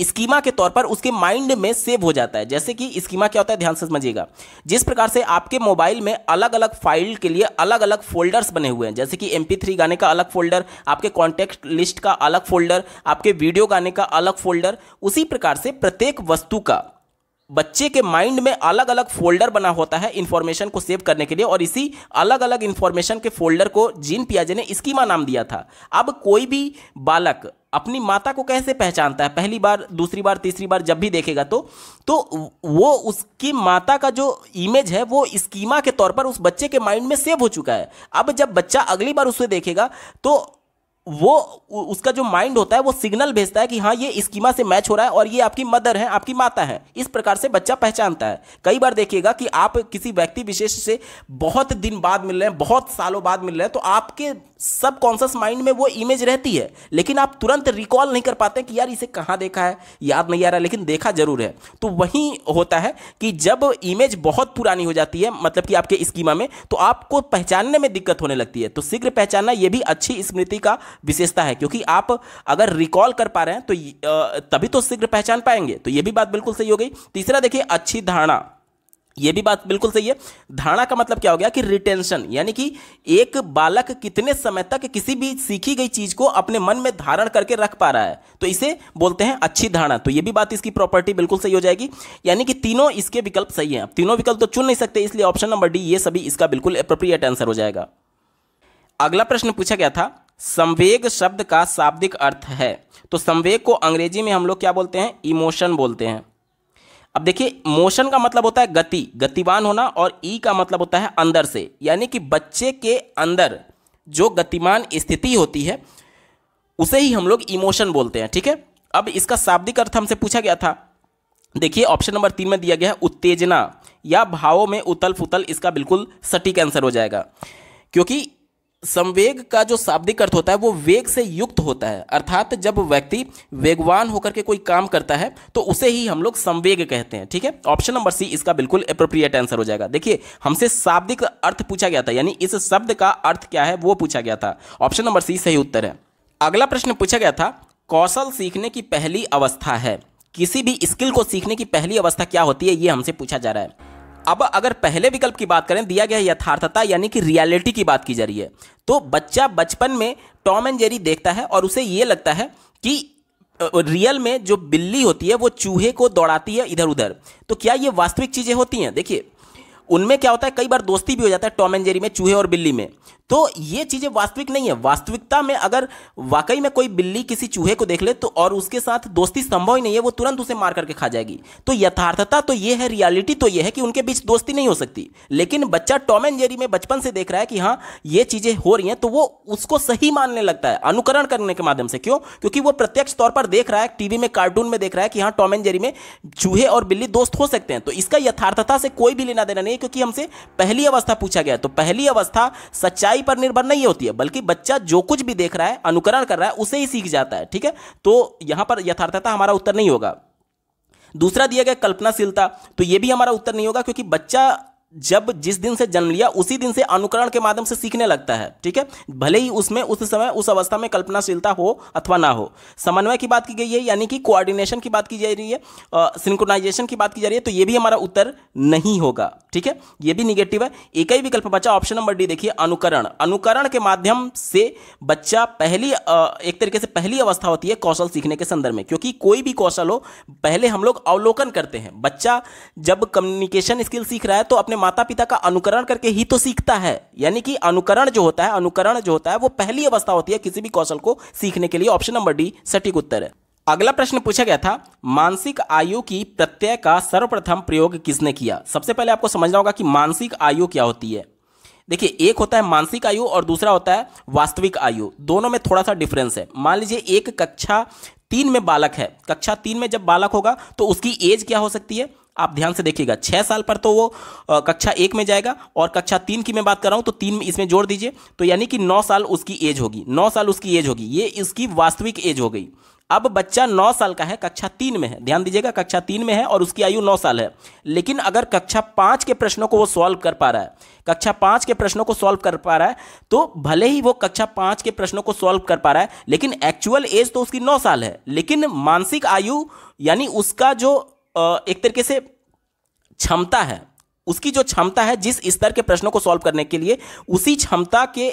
स्कीमा के तौर पर उसके माइंड में सेव हो जाता है जैसे कि स्कीमा क्या होता है ध्यान से समझिएगा जिस प्रकार से आपके मोबाइल में अलग अलग फाइल के लिए अलग अलग फोल्डर्स बने हुए हैं जैसे कि एम थ्री गाने का अलग फोल्डर आपके कॉन्टेक्ट लिस्ट का अलग फोल्डर आपके वीडियो गाने का अलग फोल्डर उसी प्रकार से प्रत्येक वस्तु का बच्चे के माइंड में अलग अलग फोल्डर बना होता है इन्फॉर्मेशन को सेव करने के लिए और इसी अलग अलग इन्फॉर्मेशन के फोल्डर को जीन पियाजे ने स्कीमा नाम दिया था अब कोई भी बालक अपनी माता को कैसे पहचानता है पहली बार दूसरी बार तीसरी बार जब भी देखेगा तो तो वो उसकी माता का जो इमेज है वो स्कीमा के तौर पर उस बच्चे के माइंड में सेव हो चुका है अब जब बच्चा अगली बार उसे देखेगा तो वो उसका जो माइंड होता है वो सिग्नल भेजता है कि हाँ ये स्कीमा से मैच हो रहा है और ये आपकी मदर है आपकी माता है इस प्रकार से बच्चा पहचानता है कई बार देखिएगा कि आप किसी व्यक्ति विशेष से बहुत दिन बाद मिल रहे हैं बहुत सालों बाद मिल रहे हैं तो आपके सब कॉन्शियस माइंड में वो इमेज रहती है लेकिन आप तुरंत रिकॉल नहीं कर पाते कि यार इसे कहाँ देखा है याद नहीं आ रहा लेकिन देखा जरूर है तो वही होता है कि जब इमेज बहुत पुरानी हो जाती है मतलब कि आपके स्कीमा में तो आपको पहचानने में दिक्कत होने लगती है तो शीघ्र पहचानना यह भी अच्छी स्मृति का विशेषता है क्योंकि आप अगर रिकॉल कर पा रहे हैं तो तभी तो शीघ्र पहचान पाएंगे तो यह भी बात बिल्कुल सही हो गई तीसरा देखिए अच्छी धारणा ये भी बात बिल्कुल सही है धारणा का मतलब क्या हो गया कि रिटेंशन यानी कि एक बालक कितने समय तक किसी भी सीखी गई चीज को अपने मन में धारण करके रख पा रहा है तो इसे बोलते हैं अच्छी धारणा तो ये भी बात इसकी प्रॉपर्टी बिल्कुल सही हो जाएगी यानी कि तीनों इसके विकल्प सही हैं तीनों विकल्प तो चुन नहीं सकते इसलिए ऑप्शन नंबर डी ये सभी इसका बिल्कुल अप्रोप्रिएट आंसर हो जाएगा अगला प्रश्न पूछा गया था संवेग शब्द का शाब्दिक अर्थ है तो संवेग को अंग्रेजी में हम लोग क्या बोलते हैं इमोशन बोलते हैं अब देखिए मोशन का मतलब होता है गति गतिवान होना और ई e का मतलब होता है अंदर से यानी कि बच्चे के अंदर जो गतिमान स्थिति होती है उसे ही हम लोग इमोशन बोलते हैं ठीक है अब इसका शाब्दिक अर्थ हमसे पूछा गया था देखिए ऑप्शन नंबर तीन में दिया गया है उत्तेजना या भावों में उतल फुतल इसका बिल्कुल सटीक आंसर हो जाएगा क्योंकि संवेग का जो शाब्दिक अर्थ होता है वो वेग से युक्त होता है अर्थात जब व्यक्ति वेगवान होकर के कोई काम करता है तो उसे ही हम लोग संवेग कहते हैं ठीक है ऑप्शन नंबर सी इसका बिल्कुल अप्रोप्रिएट आंसर हो जाएगा देखिए हमसे शाब्दिक अर्थ पूछा गया था यानी इस शब्द का अर्थ क्या है वो पूछा गया था ऑप्शन नंबर सी सही उत्तर है अगला प्रश्न पूछा गया था कौशल सीखने की पहली अवस्था है किसी भी स्किल को सीखने की पहली अवस्था क्या होती है ये हमसे पूछा जा रहा है अब अगर पहले विकल्प की बात करें दिया गया यथार्थता यानी कि रियलिटी की बात की जा रही है तो बच्चा बचपन में टॉम एंड जेरी देखता है और उसे ये लगता है कि रियल में जो बिल्ली होती है वो चूहे को दौड़ाती है इधर उधर तो क्या ये वास्तविक चीज़ें होती हैं देखिए उनमें क्या होता है कई बार दोस्ती भी हो जाता है टॉम एंड जेरी में चूहे और बिल्ली में तो ये चीज़ें वास्तविक नहीं है वास्तविकता में अगर वाकई में कोई बिल्ली किसी चूहे को देख ले तो और उसके साथ दोस्ती संभव ही नहीं है वो तुरंत उसे मार करके खा जाएगी तो यथार्थता तो ये है रियलिटी तो ये है कि उनके बीच दोस्ती नहीं हो सकती लेकिन बच्चा टॉम एंड जेरी में बचपन से देख रहा है कि हाँ ये चीज़ें हो रही हैं तो वो उसको सही मानने लगता है अनुकरण करने के माध्यम से क्यों क्योंकि वो प्रत्यक्ष तौर पर देख रहा है टीवी में कार्टून में देख रहा है कि हाँ टॉम एंड जेरी में चूहे और बिल्ली दोस्त हो सकते हैं तो इसका यथार्थता से कोई भी लेना देना नहीं है क्योंकि हमसे पहली अवस्था पूछा गया तो पहली अवस्था सच्चाई पढ़ाई पर निर्भर नहीं होती है बल्कि बच्चा जो कुछ भी देख रहा है अनुकरण कर रहा है उसे ही सीख जाता है ठीक है तो यहां पर यथार्थता हमारा उत्तर नहीं होगा दूसरा दिया गया कल्पनाशीलता तो ये भी हमारा उत्तर नहीं होगा क्योंकि बच्चा जब जिस दिन से जन्म लिया उसी दिन से अनुकरण के माध्यम से सीखने लगता है ठीक है भले ही उसमें उस समय उस अवस्था में कल्पनाशीलता हो अथवा ना हो समन्वय की बात की गई है यानी कि कोऑर्डिनेशन की बात की जा रही है सिंक्रोनाइजेशन की बात की जा रही है तो ये भी हमारा उत्तर नहीं होगा ठीक है ये भी निगेटिव है एक ही विकल्प बचा ऑप्शन नंबर डी देखिए अनुकरण अनुकरण के माध्यम से बच्चा पहली एक तरीके से पहली अवस्था होती है कौशल सीखने के संदर्भ में क्योंकि कोई भी कौशल हो पहले हम लोग अवलोकन करते हैं बच्चा जब कम्युनिकेशन स्किल सीख रहा है तो अपने माता पिता का अनुकरण करके ही तो सीखता है यानी कि अनुकरण जो होता है अनुकरण जो होता है वो पहली अवस्था होती है किसी भी कौशल को सीखने के लिए ऑप्शन नंबर डी सटीक उत्तर है अगला प्रश्न पूछा गया था मानसिक आयु की प्रत्यय का सर्वप्रथम प्रयोग किसने किया सबसे पहले आपको समझना होगा कि मानसिक आयु क्या होती है देखिए एक होता है मानसिक आयु और दूसरा होता है वास्तविक आयु दोनों में थोड़ा सा डिफरेंस है मान लीजिए एक कक्षा तीन में बालक है कक्षा तीन में जब बालक होगा तो उसकी एज क्या हो सकती है आप ध्यान से देखिएगा छः साल पर तो वो कक्षा एक में जाएगा और कक्षा तीन की मैं बात कर रहा हूँ तो तीन में इसमें जोड़ दीजिए तो यानी कि नौ साल उसकी एज होगी नौ साल उसकी एज होगी ये इसकी वास्तविक एज हो गई अब बच्चा नौ साल का है कक्षा तीन में है ध्यान दीजिएगा कक्षा तीन में है और उसकी आयु नौ साल है लेकिन अगर कक्षा पाँच के प्रश्नों को वो सॉल्व कर पा रहा है कक्षा पाँच के प्रश्नों को सॉल्व कर पा रहा है तो भले ही वो कक्षा पाँच के प्रश्नों को सॉल्व कर पा रहा है लेकिन एक्चुअल एज तो उसकी नौ साल है लेकिन मानसिक आयु यानी उसका जो एक तरीके से क्षमता है उसकी जो क्षमता है जिस स्तर के प्रश्नों को सॉल्व करने के लिए उसी क्षमता के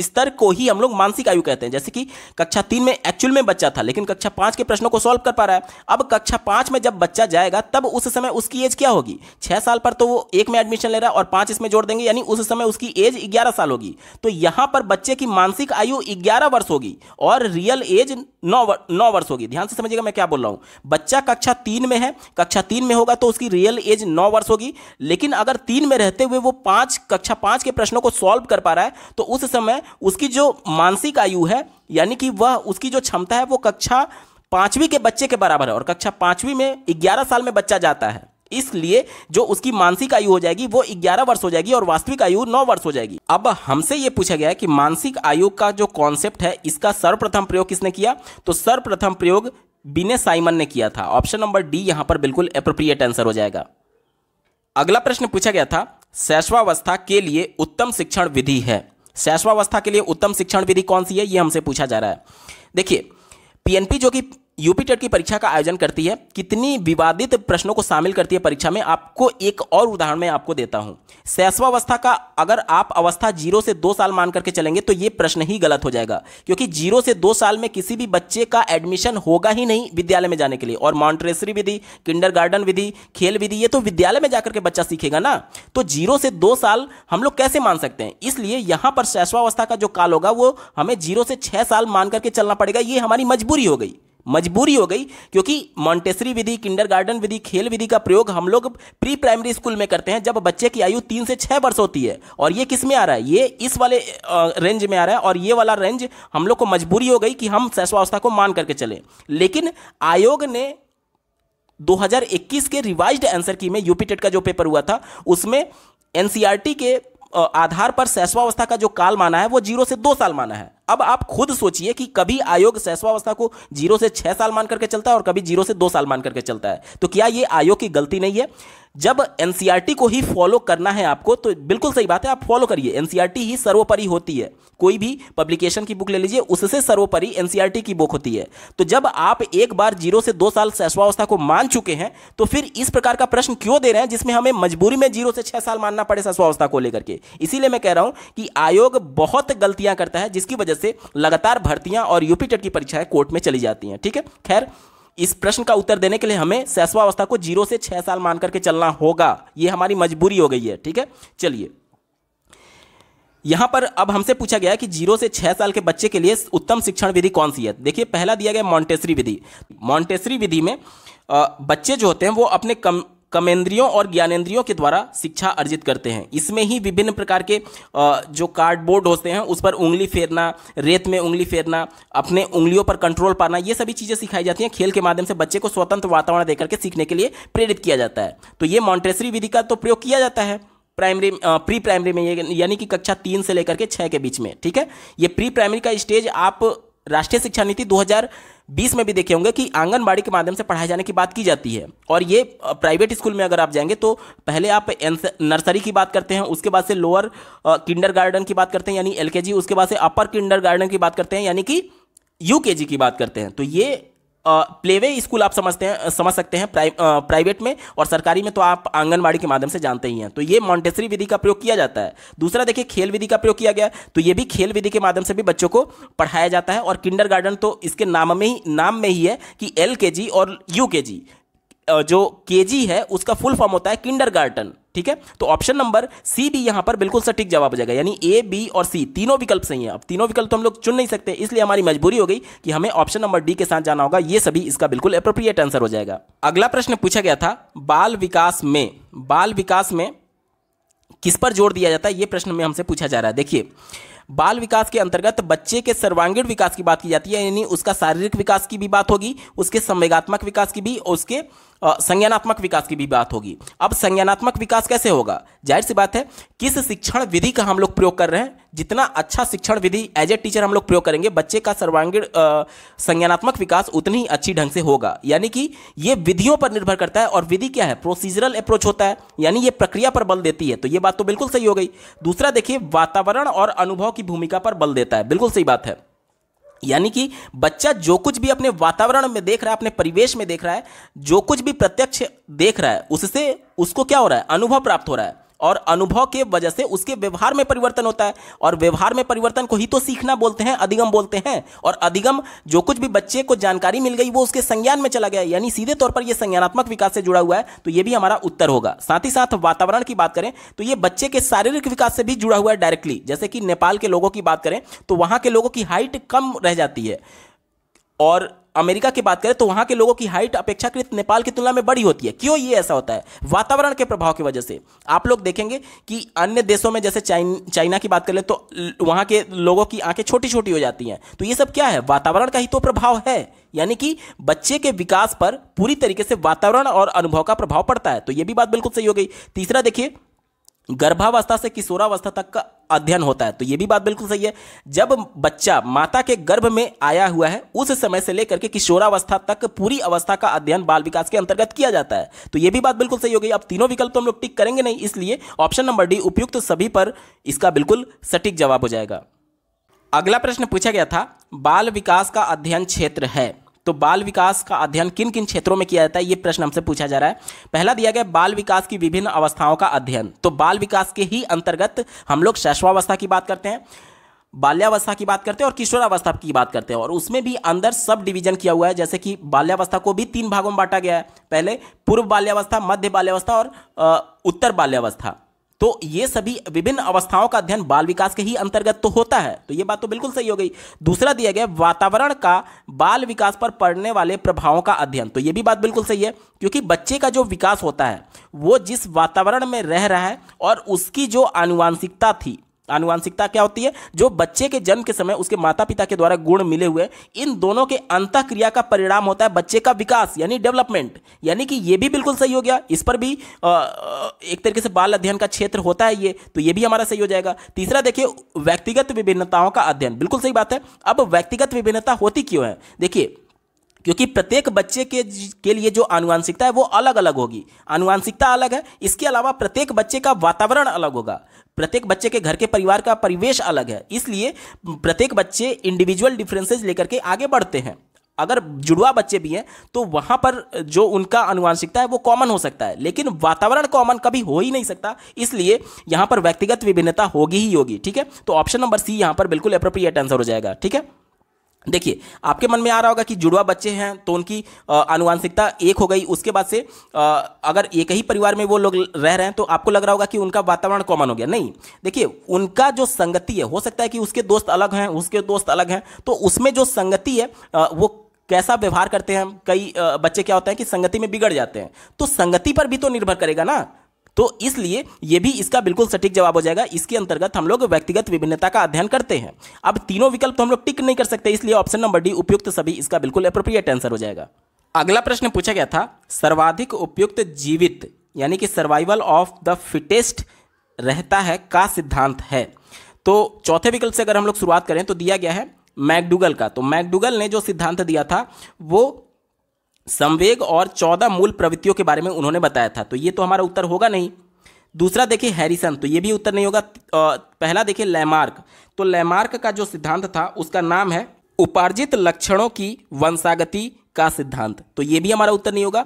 स्तर को ही हम लोग मानसिक आयु कहते हैं जैसे कि कक्षा तीन में एक्चुअल में बच्चा था लेकिन कक्षा पांच के प्रश्नों को सॉल्व कर पा रहा है अब कक्षा पांच में जब बच्चा जाएगा तब उस समय उसकी एज क्या होगी छह साल पर तो वो एक में एडमिशन ले रहा है और पांच इसमें जोड़ देंगे यानी उस समय उसकी एज ग्यारह साल होगी तो यहां पर बच्चे की मानसिक आयु ग्यारह वर्ष होगी और रियल एज नौ नौ वर्ष होगी ध्यान से समझिएगा मैं क्या बोल रहा हूं बच्चा कक्षा तीन में है कक्षा तीन में होगा तो उसकी रियल एज नौ वर्ष होगी लेकिन अगर तीन में रहते हुए वो पांच कक्षा पांच के प्रश्नों को सॉल्व कर पा रहा है तो उस समय उसकी जो मानसिक आयु है यानी कि वह उसकी जो क्षमता है वो कक्षा पांचवी के बच्चे के बराबर है और कक्षा पांचवी में ग्यारह साल में बच्चा जाता है इसलिए जो उसकी मानसिक आयु हो जाएगी वो 11 वर्ष हो जाएगी और वास्तविक आयु 9 वर्ष हो जाएगी अब हमसे ये पूछा गया है कि मानसिक आयु का जो कॉन्सेप्ट है इसका सर्वप्रथम प्रयोग किसने किया तो सर्वप्रथम प्रयोग बिने साइमन ने किया था ऑप्शन नंबर डी यहां पर बिल्कुल अप्रोप्रिएट आंसर हो जाएगा अगला प्रश्न पूछा गया था शैशवावस्था के लिए उत्तम शिक्षण विधि है शैशवावस्था के लिए उत्तम शिक्षण विधि कौन सी है ये हमसे पूछा जा रहा है देखिए पीएनपी जो कि यूपीटेट की परीक्षा का आयोजन करती है कितनी विवादित प्रश्नों को शामिल करती है परीक्षा में आपको एक और उदाहरण मैं आपको देता हूं सैसवावस्था का अगर आप अवस्था जीरो से दो साल मान करके चलेंगे तो ये प्रश्न ही गलत हो जाएगा क्योंकि जीरो से दो साल में किसी भी बच्चे का एडमिशन होगा ही नहीं विद्यालय में जाने के लिए और मॉन्ट्रेसरी विधि किंडर विधि खेल विधि ये तो विद्यालय में जाकर के बच्चा सीखेगा ना तो जीरो से दो साल हम लोग कैसे मान सकते हैं इसलिए यहां पर शैशवावस्था का जो काल होगा वो हमें जीरो से छह साल मान करके चलना पड़ेगा ये हमारी मजबूरी हो गई मजबूरी हो गई क्योंकि मॉन्टेसरी विधि किंडरगार्टन विधि खेल विधि का प्रयोग हम लोग प्री प्राइमरी स्कूल में करते हैं जब बच्चे की आयु तीन से छः वर्ष होती है और ये किस में आ रहा है ये इस वाले रेंज में आ रहा है और ये वाला रेंज हम लोग को मजबूरी हो गई कि हम शैशवावस्था को मान करके चले लेकिन आयोग ने 2021 के रिवाइज्ड आंसर की में यूपी टेट e का जो पेपर हुआ था उसमें एनसीआरटी e के आधार पर शैशवावस्था का जो काल माना है वो जीरो से दो साल माना है अब आप खुद सोचिए कि कभी आयोग सहस्वावस्था को जीरो से छह साल मान करके चलता है और कभी जीरो से दो साल मान करके चलता है तो क्या ये आयोग की गलती नहीं है जब एनसीआरटी को ही फॉलो करना है आपको तो बिल्कुल सही बात है आप फॉलो करिए एनसीआरटी ही सर्वोपरि होती है कोई भी पब्लिकेशन की बुक ले लीजिए उससे सर्वोपरि एनसीआरटी की बुक होती है तो जब आप एक बार जीरो से दो साल सहस्वावस्था को मान चुके हैं तो फिर इस प्रकार का प्रश्न क्यों दे रहे हैं जिसमें हमें मजबूरी में जीरो से छह साल मानना पड़े सहस्वावस्था को लेकर के इसीलिए मैं कह रहा हूं कि आयोग बहुत गलतियां करता है जिसकी वजह वजह से लगातार भर्तियां और यूपी टेट की परीक्षाएं कोर्ट में चली जाती हैं ठीक है खैर इस प्रश्न का उत्तर देने के लिए हमें शैशवावस्था को जीरो से छह साल मान करके चलना होगा ये हमारी मजबूरी हो गई है ठीक है चलिए यहां पर अब हमसे पूछा गया कि जीरो से छह साल के बच्चे के लिए उत्तम शिक्षण विधि कौन सी है देखिए पहला दिया गया मॉन्टेसरी विधि मॉन्टेसरी विधि में बच्चे जो होते हैं वो अपने कम कमेंद्रियों और ज्ञानेन्द्रियों के द्वारा शिक्षा अर्जित करते हैं इसमें ही विभिन्न प्रकार के जो कार्डबोर्ड होते हैं उस पर उंगली फेरना रेत में उंगली फेरना अपने उंगलियों पर कंट्रोल पाना ये सभी चीज़ें सिखाई जाती हैं खेल के माध्यम से बच्चे को स्वतंत्र वातावरण देकर के सीखने के लिए प्रेरित किया जाता है तो ये मॉन्टेसरी विधि का तो प्रयोग किया जाता है प्राइमरी प्री प्राइमरी में यानी कि कक्षा तीन से लेकर के छः के बीच में ठीक है ये प्री प्राइमरी का स्टेज आप राष्ट्रीय शिक्षा नीति 2020 में भी देखे होंगे कि आंगनबाड़ी के माध्यम से पढ़ाए जाने की बात की जाती है और ये प्राइवेट स्कूल में अगर आप जाएंगे तो पहले आप नर्सरी की बात करते हैं उसके बाद से लोअर किंडर गार्डन की बात करते हैं यानी एल उसके बाद से अपर किंडर गार्डन की बात करते हैं यानी कि यू की बात करते हैं तो ये प्लेवे स्कूल आप समझते हैं समझ सकते हैं प्राइ, प्राइवेट में और सरकारी में तो आप आंगनबाड़ी के माध्यम से जानते ही हैं तो ये मॉन्टेसरी विधि का प्रयोग किया जाता है दूसरा देखिए खेल विधि का प्रयोग किया गया तो ये भी खेल विधि के माध्यम से भी बच्चों को पढ़ाया जाता है और किंडर तो इसके नाम में ही नाम में ही है कि एल और यू जो के है उसका फुल फॉर्म होता है किंडर ठीक है तो ऑप्शन नंबर सी भी यहां पर बिल्कुल सटीक जवाब हो जाएगा यानी ए बी और सी तीनों विकल्प सही है अब तीनों विकल्प तो हम लोग चुन नहीं सकते इसलिए हमारी मजबूरी हो गई कि हमें ऑप्शन नंबर डी के साथ जाना होगा ये सभी इसका बिल्कुल अप्रोप्रिएट आंसर हो जाएगा अगला प्रश्न पूछा गया था बाल विकास में बाल विकास में किस पर जोर दिया जाता है ये प्रश्न में हमसे पूछा जा रहा है देखिए बाल विकास के अंतर्गत बच्चे के सर्वांगीण विकास की बात की जाती है यानी उसका शारीरिक विकास की भी बात होगी उसके संवेगात्मक विकास की भी और उसके संज्ञानात्मक विकास की भी बात होगी अब संज्ञानात्मक विकास कैसे होगा जाहिर सी बात है किस शिक्षण विधि का हम लोग प्रयोग कर रहे हैं जितना अच्छा शिक्षण विधि एज ए टीचर हम लोग प्रयोग करेंगे बच्चे का सर्वांगीण संज्ञानात्मक विकास उतनी ही अच्छी ढंग से होगा यानी कि ये विधियों पर निर्भर करता है और विधि क्या है प्रोसीजरल अप्रोच होता है यानी ये प्रक्रिया पर बल देती है तो ये बात तो बिल्कुल सही हो गई दूसरा देखिए वातावरण और अनुभव की भूमिका पर बल देता है बिल्कुल सही बात है यानी कि बच्चा जो कुछ भी अपने वातावरण में देख रहा है अपने परिवेश में देख रहा है जो कुछ भी प्रत्यक्ष देख रहा है उससे उसको क्या हो रहा है अनुभव प्राप्त हो रहा है और अनुभव के वजह से उसके व्यवहार में परिवर्तन होता है और व्यवहार में परिवर्तन को ही तो सीखना बोलते हैं अधिगम बोलते हैं और अधिगम जो कुछ भी बच्चे को जानकारी मिल गई वो उसके संज्ञान में चला गया यानी सीधे तौर पर यह संज्ञानात्मक विकास से जुड़ा हुआ है तो यह भी हमारा उत्तर होगा साथ ही साथ वातावरण की बात करें तो ये बच्चे के शारीरिक विकास से भी जुड़ा हुआ है डायरेक्टली जैसे कि नेपाल के लोगों की बात करें तो वहां के लोगों की हाइट कम रह जाती है और अमेरिका की बात करें तो वहां के लोगों की हाइट अपेक्षाकृत नेपाल की तुलना में बड़ी होती है क्यों ये ऐसा होता है वातावरण के प्रभाव की वजह से आप लोग देखेंगे कि अन्य देशों में जैसे चाइन चाइना की बात कर ले तो वहां के लोगों की आंखें छोटी छोटी हो जाती हैं तो ये सब क्या है वातावरण का ही तो प्रभाव है यानी कि बच्चे के विकास पर पूरी तरीके से वातावरण और अनुभव का प्रभाव पड़ता है तो ये भी बात बिल्कुल सही हो गई तीसरा देखिए गर्भावस्था से किशोरावस्था तक का अध्ययन होता है तो ये भी बात बिल्कुल सही है जब बच्चा माता के गर्भ में आया हुआ है उस समय से लेकर के किशोरावस्था तक पूरी अवस्था का अध्ययन बाल विकास के अंतर्गत किया जाता है तो ये भी बात बिल्कुल सही हो गई अब तीनों विकल्प तो हम लोग टिक करेंगे नहीं इसलिए ऑप्शन नंबर डी उपयुक्त सभी पर इसका बिल्कुल सटीक जवाब हो जाएगा अगला प्रश्न पूछा गया था बाल विकास का अध्ययन क्षेत्र है तो बाल विकास का अध्ययन किन किन क्षेत्रों में किया जाता है ये प्रश्न हमसे पूछा जा रहा है पहला दिया गया बाल विकास की विभिन्न अवस्थाओं का अध्ययन तो बाल विकास के ही अंतर्गत हम लोग शैश्वावस्था की बात करते हैं बाल्यावस्था की बात करते हैं और किशोरावस्था की बात करते हैं और उसमें भी अंदर सब डिवीजन किया हुआ है जैसे कि बाल्यावस्था को भी तीन भागों में बांटा गया है पहले पूर्व बाल्यावस्था मध्य बाल्यावस्था और उत्तर बाल्यावस्था तो ये सभी विभिन्न अवस्थाओं का अध्ययन बाल विकास के ही अंतर्गत तो होता है तो ये बात तो बिल्कुल सही हो गई दूसरा दिया गया वातावरण का बाल विकास पर पड़ने वाले प्रभावों का अध्ययन तो ये भी बात बिल्कुल सही है क्योंकि बच्चे का जो विकास होता है वो जिस वातावरण में रह रहा है और उसकी जो आनुवांशिकता थी आनुवांशिकता क्या होती है जो बच्चे के जन्म के समय उसके माता पिता के द्वारा गुण मिले हुए इन दोनों के अंत क्रिया का परिणाम होता है बच्चे का विकास यानी डेवलपमेंट यानी कि यह भी बिल्कुल सही हो गया इस पर भी आ, एक तरीके से बाल अध्ययन का क्षेत्र होता है ये तो ये भी हमारा सही हो जाएगा तीसरा देखिए व्यक्तिगत विभिन्नताओं का अध्ययन बिल्कुल सही बात है अब व्यक्तिगत विभिन्नता होती क्यों है देखिए क्योंकि प्रत्येक बच्चे के के लिए जो आनुवांशिकता है वो अलग अलग होगी आनुवांशिकता अलग है इसके अलावा प्रत्येक बच्चे का वातावरण अलग होगा प्रत्येक बच्चे के घर के परिवार का परिवेश अलग है इसलिए प्रत्येक बच्चे इंडिविजुअल डिफरेंसेज लेकर के आगे बढ़ते हैं अगर जुड़वा बच्चे भी हैं तो वहां पर जो उनका अनुवांशिकता है वो कॉमन हो सकता है लेकिन वातावरण कॉमन कभी हो ही नहीं सकता इसलिए यहां पर व्यक्तिगत विभिन्नता होगी ही होगी ठीक है तो ऑप्शन नंबर सी यहां पर बिल्कुल अप्रोप्रिएट आंसर हो जाएगा ठीक है देखिए आपके मन में आ रहा होगा कि जुड़वा बच्चे हैं तो उनकी आनुवांशिकता एक हो गई उसके बाद से अगर एक ही परिवार में वो लोग रह रहे हैं तो आपको लग रहा होगा कि उनका वातावरण कॉमन हो गया नहीं देखिए उनका जो संगति है हो सकता है कि उसके दोस्त अलग हैं उसके दोस्त अलग हैं तो उसमें जो संगति है वो कैसा व्यवहार करते हैं कई बच्चे क्या होते हैं कि संगति में बिगड़ जाते हैं तो संगति पर भी तो निर्भर करेगा ना तो इसलिए यह भी इसका बिल्कुल सटीक जवाब हो जाएगा इसके अंतर्गत हम लोग व्यक्तिगत विभिन्नता का अध्ययन करते हैं अब तीनों विकल्प तो हम लोग टिक नहीं कर सकते इसलिए ऑप्शन नंबर डी उपयुक्त सभी इसका बिल्कुल अप्रोप्रिएट आंसर हो जाएगा अगला प्रश्न पूछा गया था सर्वाधिक उपयुक्त जीवित यानी कि सर्वाइवल ऑफ द फिटेस्ट रहता है का सिद्धांत है तो चौथे विकल्प से अगर हम लोग शुरुआत करें तो दिया गया है मैकडूगल का तो मैकडूगल ने जो सिद्धांत दिया था वो संवेग और चौदह मूल प्रवृत्तियों के बारे में उन्होंने बताया था तो ये तो हमारा उत्तर होगा नहीं दूसरा देखिए हैरिसन तो ये भी उत्तर नहीं होगा पहला देखिए लैमार्क तो लैमार्क का जो सिद्धांत था उसका नाम है उपार्जित लक्षणों की वंशागति का सिद्धांत तो ये भी हमारा उत्तर नहीं होगा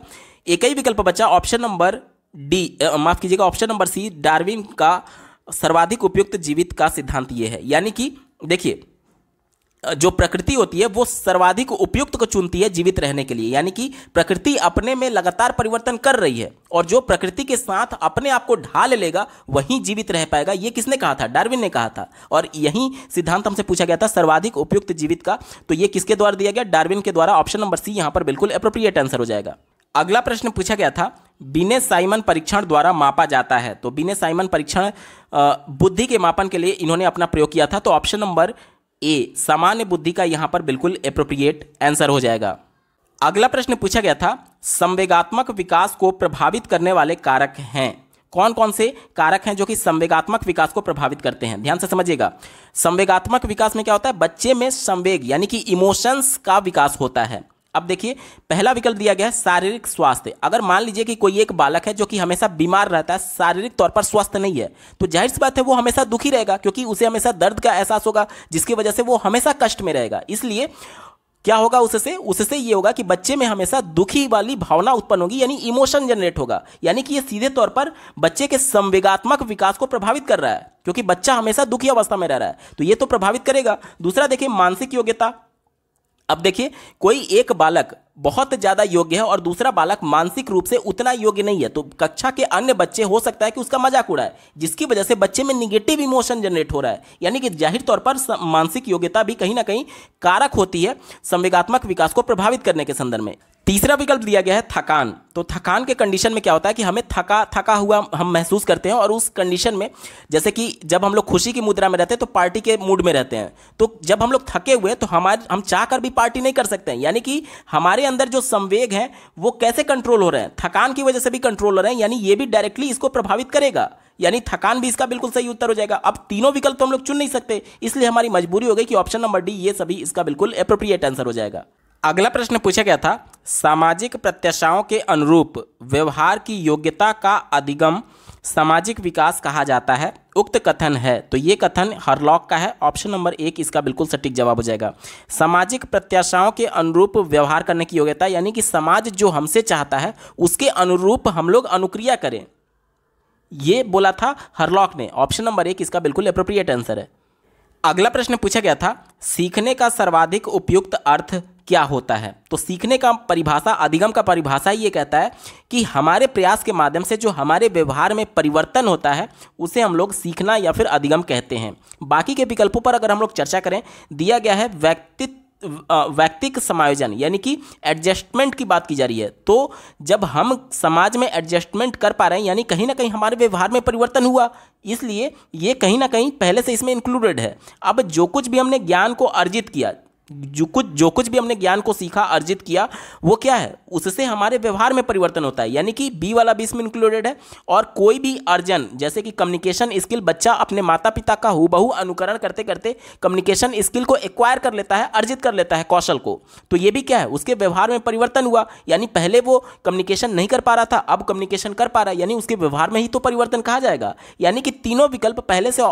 एक ही विकल्प बचा ऑप्शन नंबर डी माफ कीजिएगा ऑप्शन नंबर सी डार्विन का सर्वाधिक उपयुक्त जीवित का सिद्धांत ये है यानी कि देखिए जो प्रकृति होती है वो सर्वाधिक उपयुक्त को चुनती है जीवित रहने के लिए यानी कि प्रकृति अपने में लगातार परिवर्तन कर रही है और जो प्रकृति के साथ अपने आप को ढाल लेगा वही जीवित रह पाएगा ये किसने कहा था डार्विन ने कहा था और यही सिद्धांत हमसे पूछा गया था सर्वाधिक उपयुक्त जीवित का तो ये किसके द्वारा दिया गया डार्विन के द्वारा ऑप्शन नंबर सी यहाँ पर बिल्कुल अप्रोप्रिएट आंसर हो जाएगा अगला प्रश्न पूछा गया था बिने साइमन परीक्षण द्वारा मापा जाता है तो बिने साइमन परीक्षण बुद्धि के मापन के लिए इन्होंने अपना प्रयोग किया था तो ऑप्शन नंबर ए सामान्य बुद्धि का यहां पर बिल्कुल अप्रोप्रिएट आंसर हो जाएगा अगला प्रश्न पूछा गया था संवेगात्मक विकास को प्रभावित करने वाले कारक हैं कौन कौन से कारक हैं जो कि संवेगात्मक विकास को प्रभावित करते हैं ध्यान से समझिएगा संवेगात्मक विकास में क्या होता है बच्चे में संवेग यानी कि इमोशंस का विकास होता है अब देखिए पहला विकल्प दिया गया है शारीरिक स्वास्थ्य अगर मान लीजिए कि कोई एक बालक है जो कि हमेशा बीमार रहता है शारीरिक तौर पर स्वस्थ नहीं है तो जाहिर सी बात है वो हमेशा दुखी रहेगा क्योंकि उसे हमेशा दर्द का एहसास होगा जिसकी वजह से वो हमेशा कष्ट में रहेगा इसलिए क्या होगा उससे उससे ये होगा कि बच्चे में हमेशा दुखी वाली भावना उत्पन्न होगी यानी इमोशन जनरेट होगा यानी कि ये सीधे तौर पर बच्चे के संवेगात्मक विकास को प्रभावित कर रहा है क्योंकि बच्चा हमेशा दुखी अवस्था में रह रहा है तो ये तो प्रभावित करेगा दूसरा देखिए मानसिक योग्यता अब देखिए कोई एक बालक बहुत ज़्यादा योग्य है और दूसरा बालक मानसिक रूप से उतना योग्य नहीं है तो कक्षा के अन्य बच्चे हो सकता है कि उसका मजाक उड़ा है जिसकी वजह से बच्चे में निगेटिव इमोशन जनरेट हो रहा है यानी कि जाहिर तौर पर मानसिक योग्यता भी कहीं ना कहीं कारक होती है संवेगात्मक विकास को प्रभावित करने के संदर्भ में तीसरा विकल्प दिया गया है थकान तो थकान के कंडीशन में क्या होता है कि हमें थका थका हुआ हम महसूस करते हैं और उस कंडीशन में जैसे कि जब हम लोग खुशी की मुद्रा में रहते हैं तो पार्टी के मूड में रहते हैं तो जब हम लोग थके हुए तो हमारे हम चाह कर भी पार्टी नहीं कर सकते हैं यानी कि हमारे अंदर जो संवेग है वो कैसे कंट्रोल हो रहे हैं थकान की वजह से भी कंट्रोल हो रहे हैं यानी ये भी डायरेक्टली इसको प्रभावित करेगा यानी थकान भी इसका बिल्कुल सही उत्तर हो जाएगा अब तीनों विकल्प तो हम लोग चुन नहीं सकते इसलिए हमारी मजबूरी हो गई कि ऑप्शन नंबर डी ये सभी इसका बिल्कुल अप्रोप्रिएट आंसर हो जाएगा अगला प्रश्न पूछा गया था सामाजिक प्रत्याशाओं के अनुरूप व्यवहार की योग्यता का अधिगम सामाजिक विकास कहा जाता है उक्त कथन है तो ये कथन हरलॉक का है ऑप्शन नंबर एक इसका बिल्कुल सटीक जवाब हो जाएगा सामाजिक प्रत्याशाओं के अनुरूप व्यवहार करने की योग्यता यानी कि समाज जो हमसे चाहता है उसके अनुरूप हम लोग अनुक्रिया करें ये बोला था हरलॉक ने ऑप्शन नंबर एक इसका बिल्कुल अप्रोप्रिएट आंसर है अगला प्रश्न पूछा गया था सीखने का सर्वाधिक उपयुक्त अर्थ क्या होता है तो सीखने का परिभाषा अधिगम का परिभाषा ये कहता है कि हमारे प्रयास के माध्यम से जो हमारे व्यवहार में परिवर्तन होता है उसे हम लोग सीखना या फिर अधिगम कहते हैं बाकी के विकल्पों पर अगर हम लोग चर्चा करें दिया गया है व्यक्तित्व व्यक्तिक समायोजन यानी कि एडजस्टमेंट की बात की जा रही है तो जब हम समाज में एडजस्टमेंट कर पा रहे हैं यानी कहीं ना कहीं हमारे व्यवहार में परिवर्तन हुआ इसलिए ये कहीं ना कहीं पहले से इसमें इंक्लूडेड है अब जो कुछ भी हमने ज्ञान को अर्जित किया जो कुछ जो कुछ भी हमने ज्ञान को सीखा अर्जित किया वो क्या है उससे हमारे व्यवहार में परिवर्तन होता है यानी कि बी वाला भी इसमें इंक्लूडेड है और कोई भी अर्जन जैसे कि कम्युनिकेशन स्किल बच्चा अपने माता पिता का हुबहू अनुकरण करते करते कम्युनिकेशन स्किल को एक्वायर कर लेता है अर्जित कर लेता है कौशल को तो ये भी क्या है उसके व्यवहार में परिवर्तन हुआ यानी पहले वो कम्युनिकेशन नहीं कर पा रहा था अब कम्युनिकेशन कर पा रहा है यानी उसके व्यवहार में ही तो परिवर्तन कहा जाएगा यानी कि तीनों विकल्प पहले से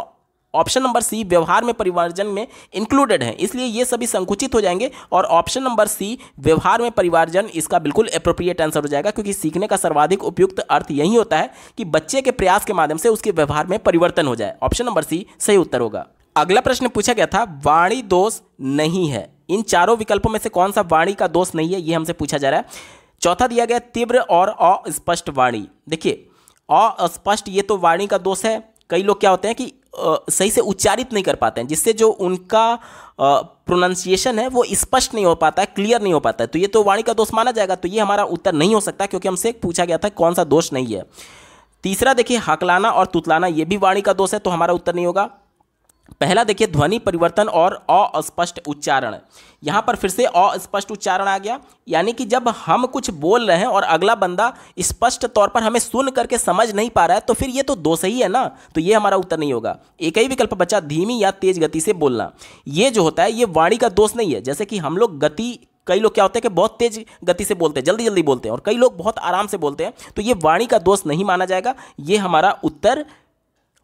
ऑप्शन नंबर सी व्यवहार में परिवर्जन में इंक्लूडेड है इसलिए ये सभी संकुचित हो जाएंगे और ऑप्शन नंबर सी व्यवहार में परिवर्जन इसका बिल्कुल अप्रोप्रिएट आंसर हो जाएगा क्योंकि सीखने का सर्वाधिक उपयुक्त अर्थ यही होता है कि बच्चे के प्रयास के माध्यम से उसके व्यवहार में परिवर्तन हो जाए ऑप्शन नंबर सी सही उत्तर होगा अगला प्रश्न पूछा गया था वाणी दोष नहीं है इन चारों विकल्पों में से कौन सा वाणी का दोष नहीं है यह हमसे पूछा जा रहा है चौथा दिया गया तीव्र और अस्पष्ट वाणी देखिए अस्पष्ट ये तो वाणी का दोष है कई लोग क्या होते हैं कि सही से उच्चारित नहीं कर पाते हैं जिससे जो उनका प्रोनाउंसिएशन है वो स्पष्ट नहीं हो पाता है क्लियर नहीं हो पाता है तो ये तो वाणी का दोष माना जाएगा तो ये हमारा उत्तर नहीं हो सकता क्योंकि हमसे पूछा गया था कौन सा दोष नहीं है तीसरा देखिए हकलाना और तुतलाना ये भी वाणी का दोष है तो हमारा उत्तर नहीं होगा पहला देखिए ध्वनि परिवर्तन और अस्पष्ट उच्चारण यहाँ पर फिर से अस्पष्ट उच्चारण आ गया यानी कि जब हम कुछ बोल रहे हैं और अगला बंदा स्पष्ट तौर पर हमें सुन करके समझ नहीं पा रहा है तो फिर ये तो दो सही है ना तो ये हमारा उत्तर नहीं होगा एक ही विकल्प बचा धीमी या तेज गति से बोलना ये जो होता है ये वाणी का दोष नहीं है जैसे कि हम लोग गति कई लोग क्या होते हैं कि बहुत तेज गति से बोलते हैं जल्दी जल्दी बोलते हैं और कई लोग बहुत आराम से बोलते हैं तो ये वाणी का दोष नहीं माना जाएगा ये हमारा उत्तर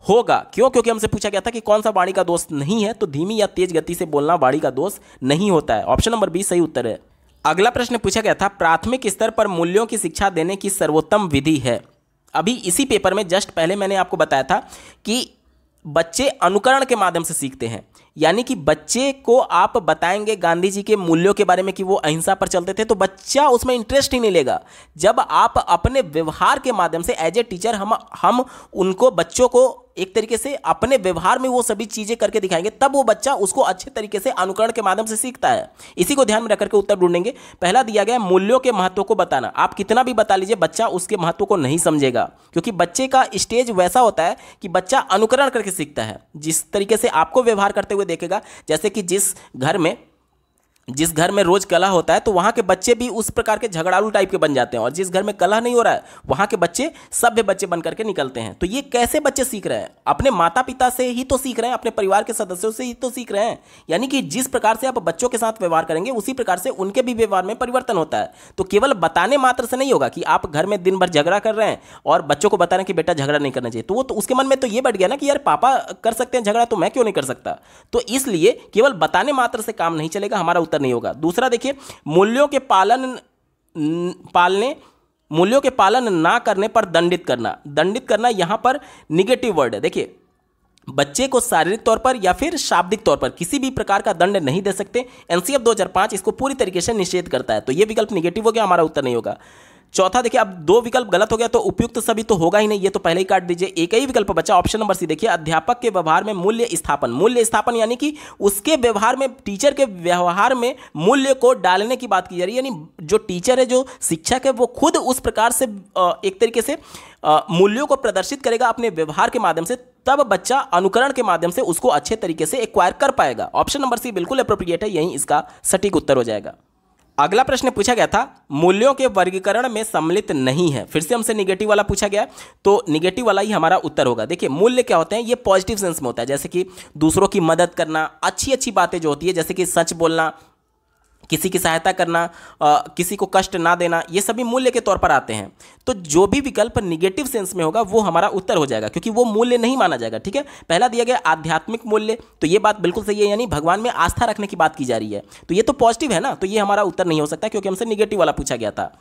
होगा क्यों क्योंकि हमसे पूछा गया था कि कौन सा वाणी का दोष नहीं है तो धीमी या तेज गति से बोलना वाणी का दोष नहीं होता है ऑप्शन नंबर बी सही उत्तर है अगला प्रश्न पूछा गया था प्राथमिक स्तर पर मूल्यों की शिक्षा देने की सर्वोत्तम विधि है अभी इसी पेपर में जस्ट पहले मैंने आपको बताया था कि बच्चे अनुकरण के माध्यम से सीखते हैं यानी कि बच्चे को आप बताएंगे गांधी जी के मूल्यों के बारे में कि वो अहिंसा पर चलते थे तो बच्चा उसमें इंटरेस्ट ही नहीं लेगा जब आप अपने व्यवहार के माध्यम से एज ए टीचर हम हम उनको बच्चों को एक तरीके से अपने व्यवहार में वो सभी चीज़ें करके दिखाएंगे तब वो बच्चा उसको अच्छे तरीके से अनुकरण के माध्यम से सीखता है इसी को ध्यान में रखकर के उत्तर ढूंढेंगे पहला दिया गया मूल्यों के महत्व को बताना आप कितना भी बता लीजिए बच्चा उसके महत्व को नहीं समझेगा क्योंकि बच्चे का स्टेज वैसा होता है कि बच्चा अनुकरण करके सीखता है जिस तरीके से आपको व्यवहार करते हुए देखेगा जैसे कि जिस घर में जिस घर में रोज कला होता है तो वहाँ के बच्चे भी उस प्रकार के झगड़ालू टाइप के बन जाते हैं और जिस घर में कला नहीं हो रहा है वहाँ के बच्चे सभ्य बच्चे बन करके निकलते हैं तो ये कैसे बच्चे सीख रहे हैं अपने माता पिता से ही तो सीख रहे हैं अपने परिवार के सदस्यों से ही तो सीख रहे हैं यानी कि जिस प्रकार से आप बच्चों के साथ व्यवहार करेंगे उसी प्रकार से उनके भी व्यवहार में परिवर्तन होता है तो केवल बताने मात्र से नहीं होगा कि आप घर में दिन भर झगड़ा कर रहे हैं और बच्चों को बता रहे हैं कि बेटा झगड़ा नहीं करना चाहिए तो वो तो उसके मन में तो ये बैठ गया ना कि यार पापा कर सकते हैं झगड़ा तो मैं क्यों नहीं कर सकता तो इसलिए केवल बताने मात्र से काम नहीं चलेगा हमारा उत्तर अंतर नहीं होगा दूसरा देखिए मूल्यों के पालन पालने मूल्यों के पालन ना करने पर दंडित करना दंडित करना यहां पर निगेटिव वर्ड है देखिए बच्चे को शारीरिक तौर पर या फिर शाब्दिक तौर पर किसी भी प्रकार का दंड नहीं दे सकते एनसीएफ 2005 इसको पूरी तरीके से निषेध करता है तो यह विकल्प निगेटिव हो गया हमारा उत्तर नहीं होगा चौथा देखिए अब दो विकल्प गलत हो गया तो उपयुक्त सभी तो होगा ही नहीं ये तो पहले ही काट दीजिए एक ही विकल्प बचा ऑप्शन नंबर सी देखिए अध्यापक के व्यवहार में मूल्य स्थापन मूल्य स्थापन यानी कि उसके व्यवहार में टीचर के व्यवहार में मूल्य को डालने की बात की जा रही है यानी जो टीचर है जो शिक्षक है वो खुद उस प्रकार से एक तरीके से मूल्यों को प्रदर्शित करेगा अपने व्यवहार के माध्यम से तब बच्चा अनुकरण के माध्यम से उसको अच्छे तरीके से एक्वायर कर पाएगा ऑप्शन नंबर सी बिल्कुल अप्रोप्रिएट है यही इसका सटीक उत्तर हो जाएगा अगला प्रश्न पूछा गया था मूल्यों के वर्गीकरण में सम्मिलित नहीं है फिर से हमसे निगेटिव वाला पूछा गया तो निगेटिव वाला ही हमारा उत्तर होगा देखिए मूल्य क्या होते हैं ये पॉजिटिव सेंस में होता है जैसे कि दूसरों की मदद करना अच्छी अच्छी बातें जो होती है जैसे कि सच बोलना किसी की सहायता करना आ, किसी को कष्ट ना देना ये सभी मूल्य के तौर पर आते हैं तो जो भी विकल्प निगेटिव सेंस में होगा वो हमारा उत्तर हो जाएगा क्योंकि वो मूल्य नहीं माना जाएगा ठीक है पहला दिया गया आध्यात्मिक मूल्य तो ये बात बिल्कुल सही है यानी भगवान में आस्था रखने की बात की जा रही है तो ये तो पॉजिटिव है ना तो ये हमारा उत्तर नहीं हो सकता क्योंकि हमसे निगेटिव वाला पूछा गया था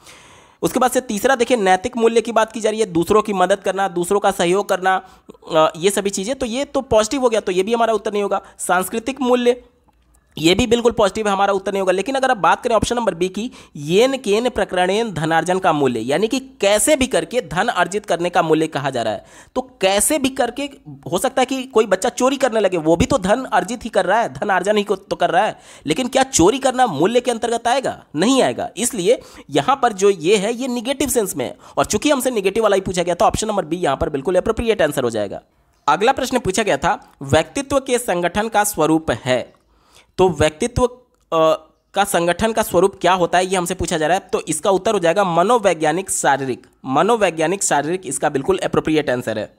उसके बाद से तीसरा देखिए नैतिक मूल्य की बात की जा रही है दूसरों की मदद करना दूसरों का सहयोग करना ये सभी चीज़ें तो ये तो पॉजिटिव हो गया तो ये भी हमारा उत्तर नहीं होगा सांस्कृतिक मूल्य ये भी बिल्कुल पॉजिटिव है हमारा उत्तर नहीं होगा लेकिन अगर आप बात करें ऑप्शन नंबर बी की येन केन प्रकरणेन धनार्जन का मूल्य यानी कि कैसे भी करके धन अर्जित करने का मूल्य कहा जा रहा है तो कैसे भी करके हो सकता है कि कोई बच्चा चोरी करने लगे वो भी तो धन अर्जित ही कर रहा है धन अर्जन ही तो कर रहा है लेकिन क्या चोरी करना मूल्य के अंतर्गत आएगा नहीं आएगा इसलिए यहां पर जो ये है ये निगेटिव सेंस में है और चूंकि हमसे निगेटिव वाला ही पूछा गया तो ऑप्शन नंबर बी यहां पर बिल्कुल अप्रोप्रिएट आंसर हो जाएगा अगला प्रश्न पूछा गया था व्यक्तित्व के संगठन का स्वरूप है तो व्यक्तित्व का संगठन का स्वरूप क्या होता है ये हमसे पूछा जा रहा है तो इसका उत्तर हो जाएगा मनोवैज्ञानिक शारीरिक मनोवैज्ञानिक शारीरिक इसका बिल्कुल अप्रोप्रिएट आंसर है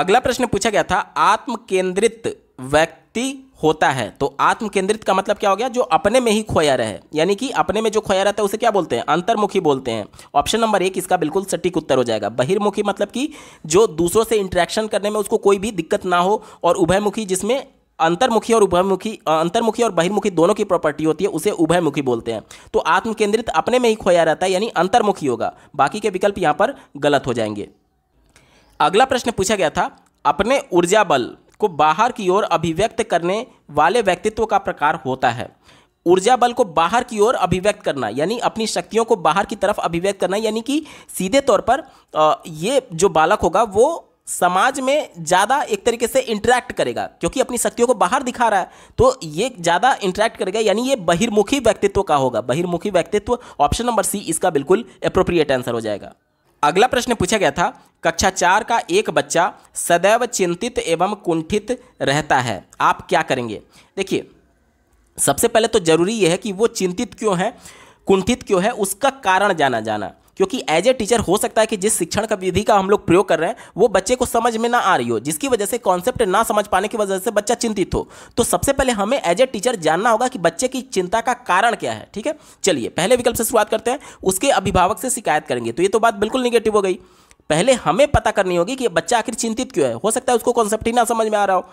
अगला प्रश्न पूछा गया था आत्म केंद्रित व्यक्ति होता है तो आत्म केंद्रित का मतलब क्या हो गया जो अपने में ही खोया रहे यानी कि अपने में जो खोया रहता है उसे क्या बोलते हैं अंतर्मुखी बोलते हैं ऑप्शन नंबर एक इसका बिल्कुल सटीक उत्तर हो जाएगा बहिर्मुखी मतलब कि जो दूसरों से इंटरेक्शन करने में उसको कोई भी दिक्कत ना हो और उभयमुखी जिसमें अंतर्मुखी और उभयमुखी अंतर्मुखी और बहिर्मुखी दोनों की प्रॉपर्टी होती है उसे उभयमुखी बोलते हैं तो आत्मकेंद्रित अपने में ही खोया रहता है यानी अंतर्मुखी होगा बाकी के विकल्प यहाँ पर गलत हो जाएंगे अगला प्रश्न पूछा गया था अपने ऊर्जा बल को बाहर की ओर अभिव्यक्त करने वाले व्यक्तित्व का प्रकार होता है ऊर्जा बल को बाहर की ओर अभिव्यक्त करना यानी अपनी शक्तियों को बाहर की तरफ अभिव्यक्त करना यानी कि सीधे तौर पर ये जो बालक होगा वो समाज में ज़्यादा एक तरीके से इंटरेक्ट करेगा क्योंकि अपनी शक्तियों को बाहर दिखा रहा है तो ये ज़्यादा इंटरेक्ट करेगा यानी ये बहिर्मुखी व्यक्तित्व का होगा बहिर्मुखी व्यक्तित्व ऑप्शन नंबर सी इसका बिल्कुल अप्रोप्रिएट आंसर हो जाएगा अगला प्रश्न पूछा गया था कक्षा चार का एक बच्चा सदैव चिंतित एवं कुंठित रहता है आप क्या करेंगे देखिए सबसे पहले तो जरूरी यह है कि वो चिंतित क्यों है कुंठित क्यों है उसका कारण जाना जाना क्योंकि एज ए टीचर हो सकता है कि जिस शिक्षण का विधि का हम लोग प्रयोग कर रहे हैं वो बच्चे को समझ में ना आ रही हो जिसकी वजह से कॉन्सेप्ट ना समझ पाने की वजह से बच्चा चिंतित हो तो सबसे पहले हमें एज ए टीचर जानना होगा कि बच्चे की चिंता का कारण क्या है ठीक है चलिए पहले विकल्प से शुरुआत करते हैं उसके अभिभावक से शिकायत करेंगे तो ये तो बात बिल्कुल निगेटिव हो गई पहले हमें पता करनी होगी कि बच्चा आखिर चिंतित क्यों है हो सकता है उसको कॉन्सेप्ट ही ना समझ में आ रहा हो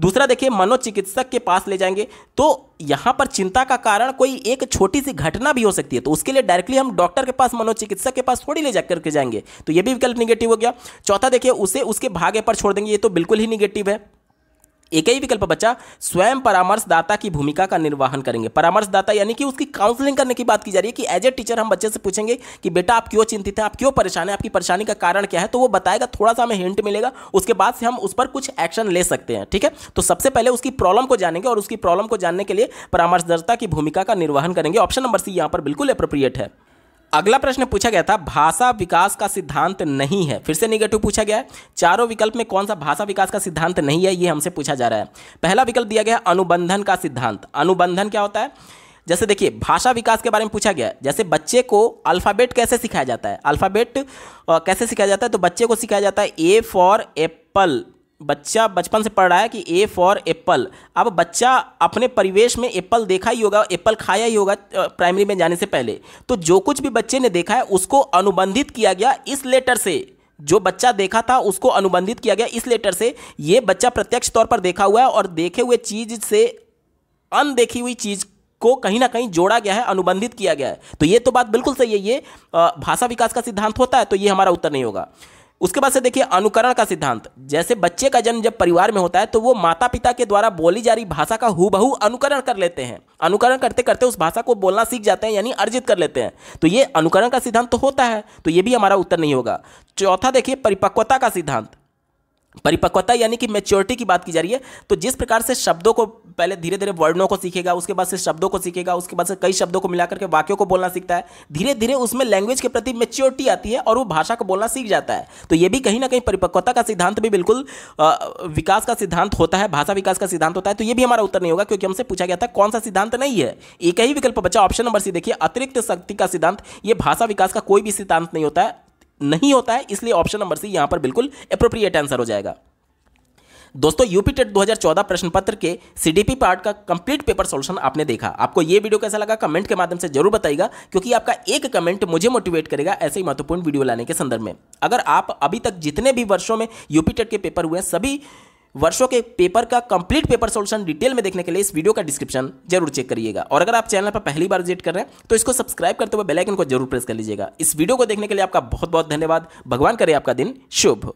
दूसरा देखिए मनोचिकित्सक के पास ले जाएंगे तो यहाँ पर चिंता का कारण कोई एक छोटी सी घटना भी हो सकती है तो उसके लिए डायरेक्टली हम डॉक्टर के पास मनोचिकित्सक के पास थोड़ी ले जाकर के जाएंगे तो ये भी विकल्प निगेटिव हो गया चौथा देखिए उसे उसके भाग्य पर छोड़ देंगे ये तो बिल्कुल ही निगेटिव है एक ही विकल्प बच्चा स्वयं परामर्शदाता की भूमिका का निर्वाहन करेंगे परामर्शदाता यानी कि उसकी काउंसलिंग करने की बात की जा रही है कि एज ए टीचर हम बच्चे से पूछेंगे कि बेटा आप क्यों चिंतित हैं आप क्यों परेशान हैं आपकी परेशानी का कारण क्या है तो वो बताएगा थोड़ा सा हमें हिंट मिलेगा उसके बाद से हम उस पर कुछ एक्शन ले सकते हैं ठीक है तो सबसे पहले उसकी प्रॉब्लम को जानेंगे और उसकी प्रॉब्लम को जानने के लिए परामर्शदाता की भूमिका का निर्वहन करेंगे ऑप्शन नंबर सी यहाँ पर बिल्कुल अप्रोप्रिएट है अगला प्रश्न पूछा गया था भाषा विकास का सिद्धांत नहीं है फिर से निगेटिव पूछा गया है चारों विकल्प में कौन सा भाषा विकास का सिद्धांत नहीं है ये हमसे पूछा जा रहा है पहला विकल्प दिया गया अनुबंधन का सिद्धांत अनुबंधन क्या होता है जैसे देखिए भाषा विकास के बारे में पूछा गया है जैसे बच्चे को अल्फ़ाबेट कैसे सिखाया जाता है अल्फ़ाबेट कैसे सिखाया जाता है तो बच्चे को सिखाया जाता है ए फॉर एप्पल बच्चा बचपन से पढ़ रहा है कि ए फॉर एप्पल अब बच्चा अपने परिवेश में एप्पल देखा ही होगा एप्पल खाया ही होगा प्राइमरी में जाने से पहले तो जो कुछ भी बच्चे ने देखा है उसको अनुबंधित किया गया इस लेटर से जो बच्चा देखा था उसको अनुबंधित किया गया इस लेटर से ये बच्चा प्रत्यक्ष तौर पर देखा हुआ है और देखे हुए चीज़ से अनदेखी हुई चीज़ को कहीं ना कहीं जोड़ा गया है अनुबंधित किया गया है तो ये तो बात बिल्कुल सही है ये भाषा विकास का सिद्धांत होता है तो ये हमारा उत्तर नहीं होगा उसके बाद से देखिए अनुकरण का सिद्धांत जैसे बच्चे का जन्म जब परिवार में होता है तो वो माता पिता के द्वारा बोली जा रही भाषा का हु अनुकरण कर लेते हैं अनुकरण करते करते उस भाषा को बोलना सीख जाते हैं यानी अर्जित कर लेते हैं तो ये अनुकरण का सिद्धांत तो होता है तो ये भी हमारा उत्तर नहीं होगा चौथा देखिए परिपक्वता का सिद्धांत परिपक्वता यानी कि मेच्योरिटी की बात की जा रही है तो जिस प्रकार से शब्दों को पहले धीरे धीरे वर्णों को सीखेगा उसके बाद से शब्दों को सीखेगा उसके बाद से कई शब्दों को मिलाकर के वाक्यों को बोलना सीखता है धीरे धीरे उसमें लैंग्वेज के प्रति मेच्योरिटी आती है और वो भाषा को बोलना सीख जाता है तो ये भी कहीं ना कहीं परिपक्वता का सिद्धांत भी बिल्कुल विकास का सिद्धांत होता है भाषा विकास का सिद्धांत होता है तो ये भी हमारा उत्तर नहीं होगा क्योंकि हमसे पूछा गया था कौन सा सिद्धांत नहीं है एक ही विकल्प बचा ऑप्शन नंबर सी देखिए अतिरिक्त शक्ति का सिद्धांत ये भाषा विकास का कोई भी सिद्धांत नहीं होता है नहीं होता है इसलिए ऑप्शन नंबर सी यहां पर बिल्कुल अप्रोप्रिएट आंसर हो जाएगा दोस्तों यूपी टेट 2014 प्रश्न पत्र के सीडीपी पार्ट का कंप्लीट पेपर सॉल्यूशन आपने देखा आपको यह वीडियो कैसा लगा कमेंट के माध्यम से जरूर बताइएगा क्योंकि आपका एक कमेंट मुझे मोटिवेट करेगा ऐसे ही महत्वपूर्ण वीडियो लाने के संदर्भ में अगर आप अभी तक जितने भी वर्षों में यूपी टेट e के पेपर हुए सभी वर्षों के पेपर का कंप्लीट पेपर सोल्यूशन डिटेल में देखने के लिए इस वीडियो का डिस्क्रिप्शन जरूर चेक करिएगा और अगर आप चैनल पर पहली बार विजिट कर रहे हैं तो इसको सब्सक्राइब करते हुए बेलाइकन को जरूर प्रेस कर लीजिएगा इस वीडियो को देखने के लिए आपका बहुत बहुत धन्यवाद भगवान करे आपका दिन शुभ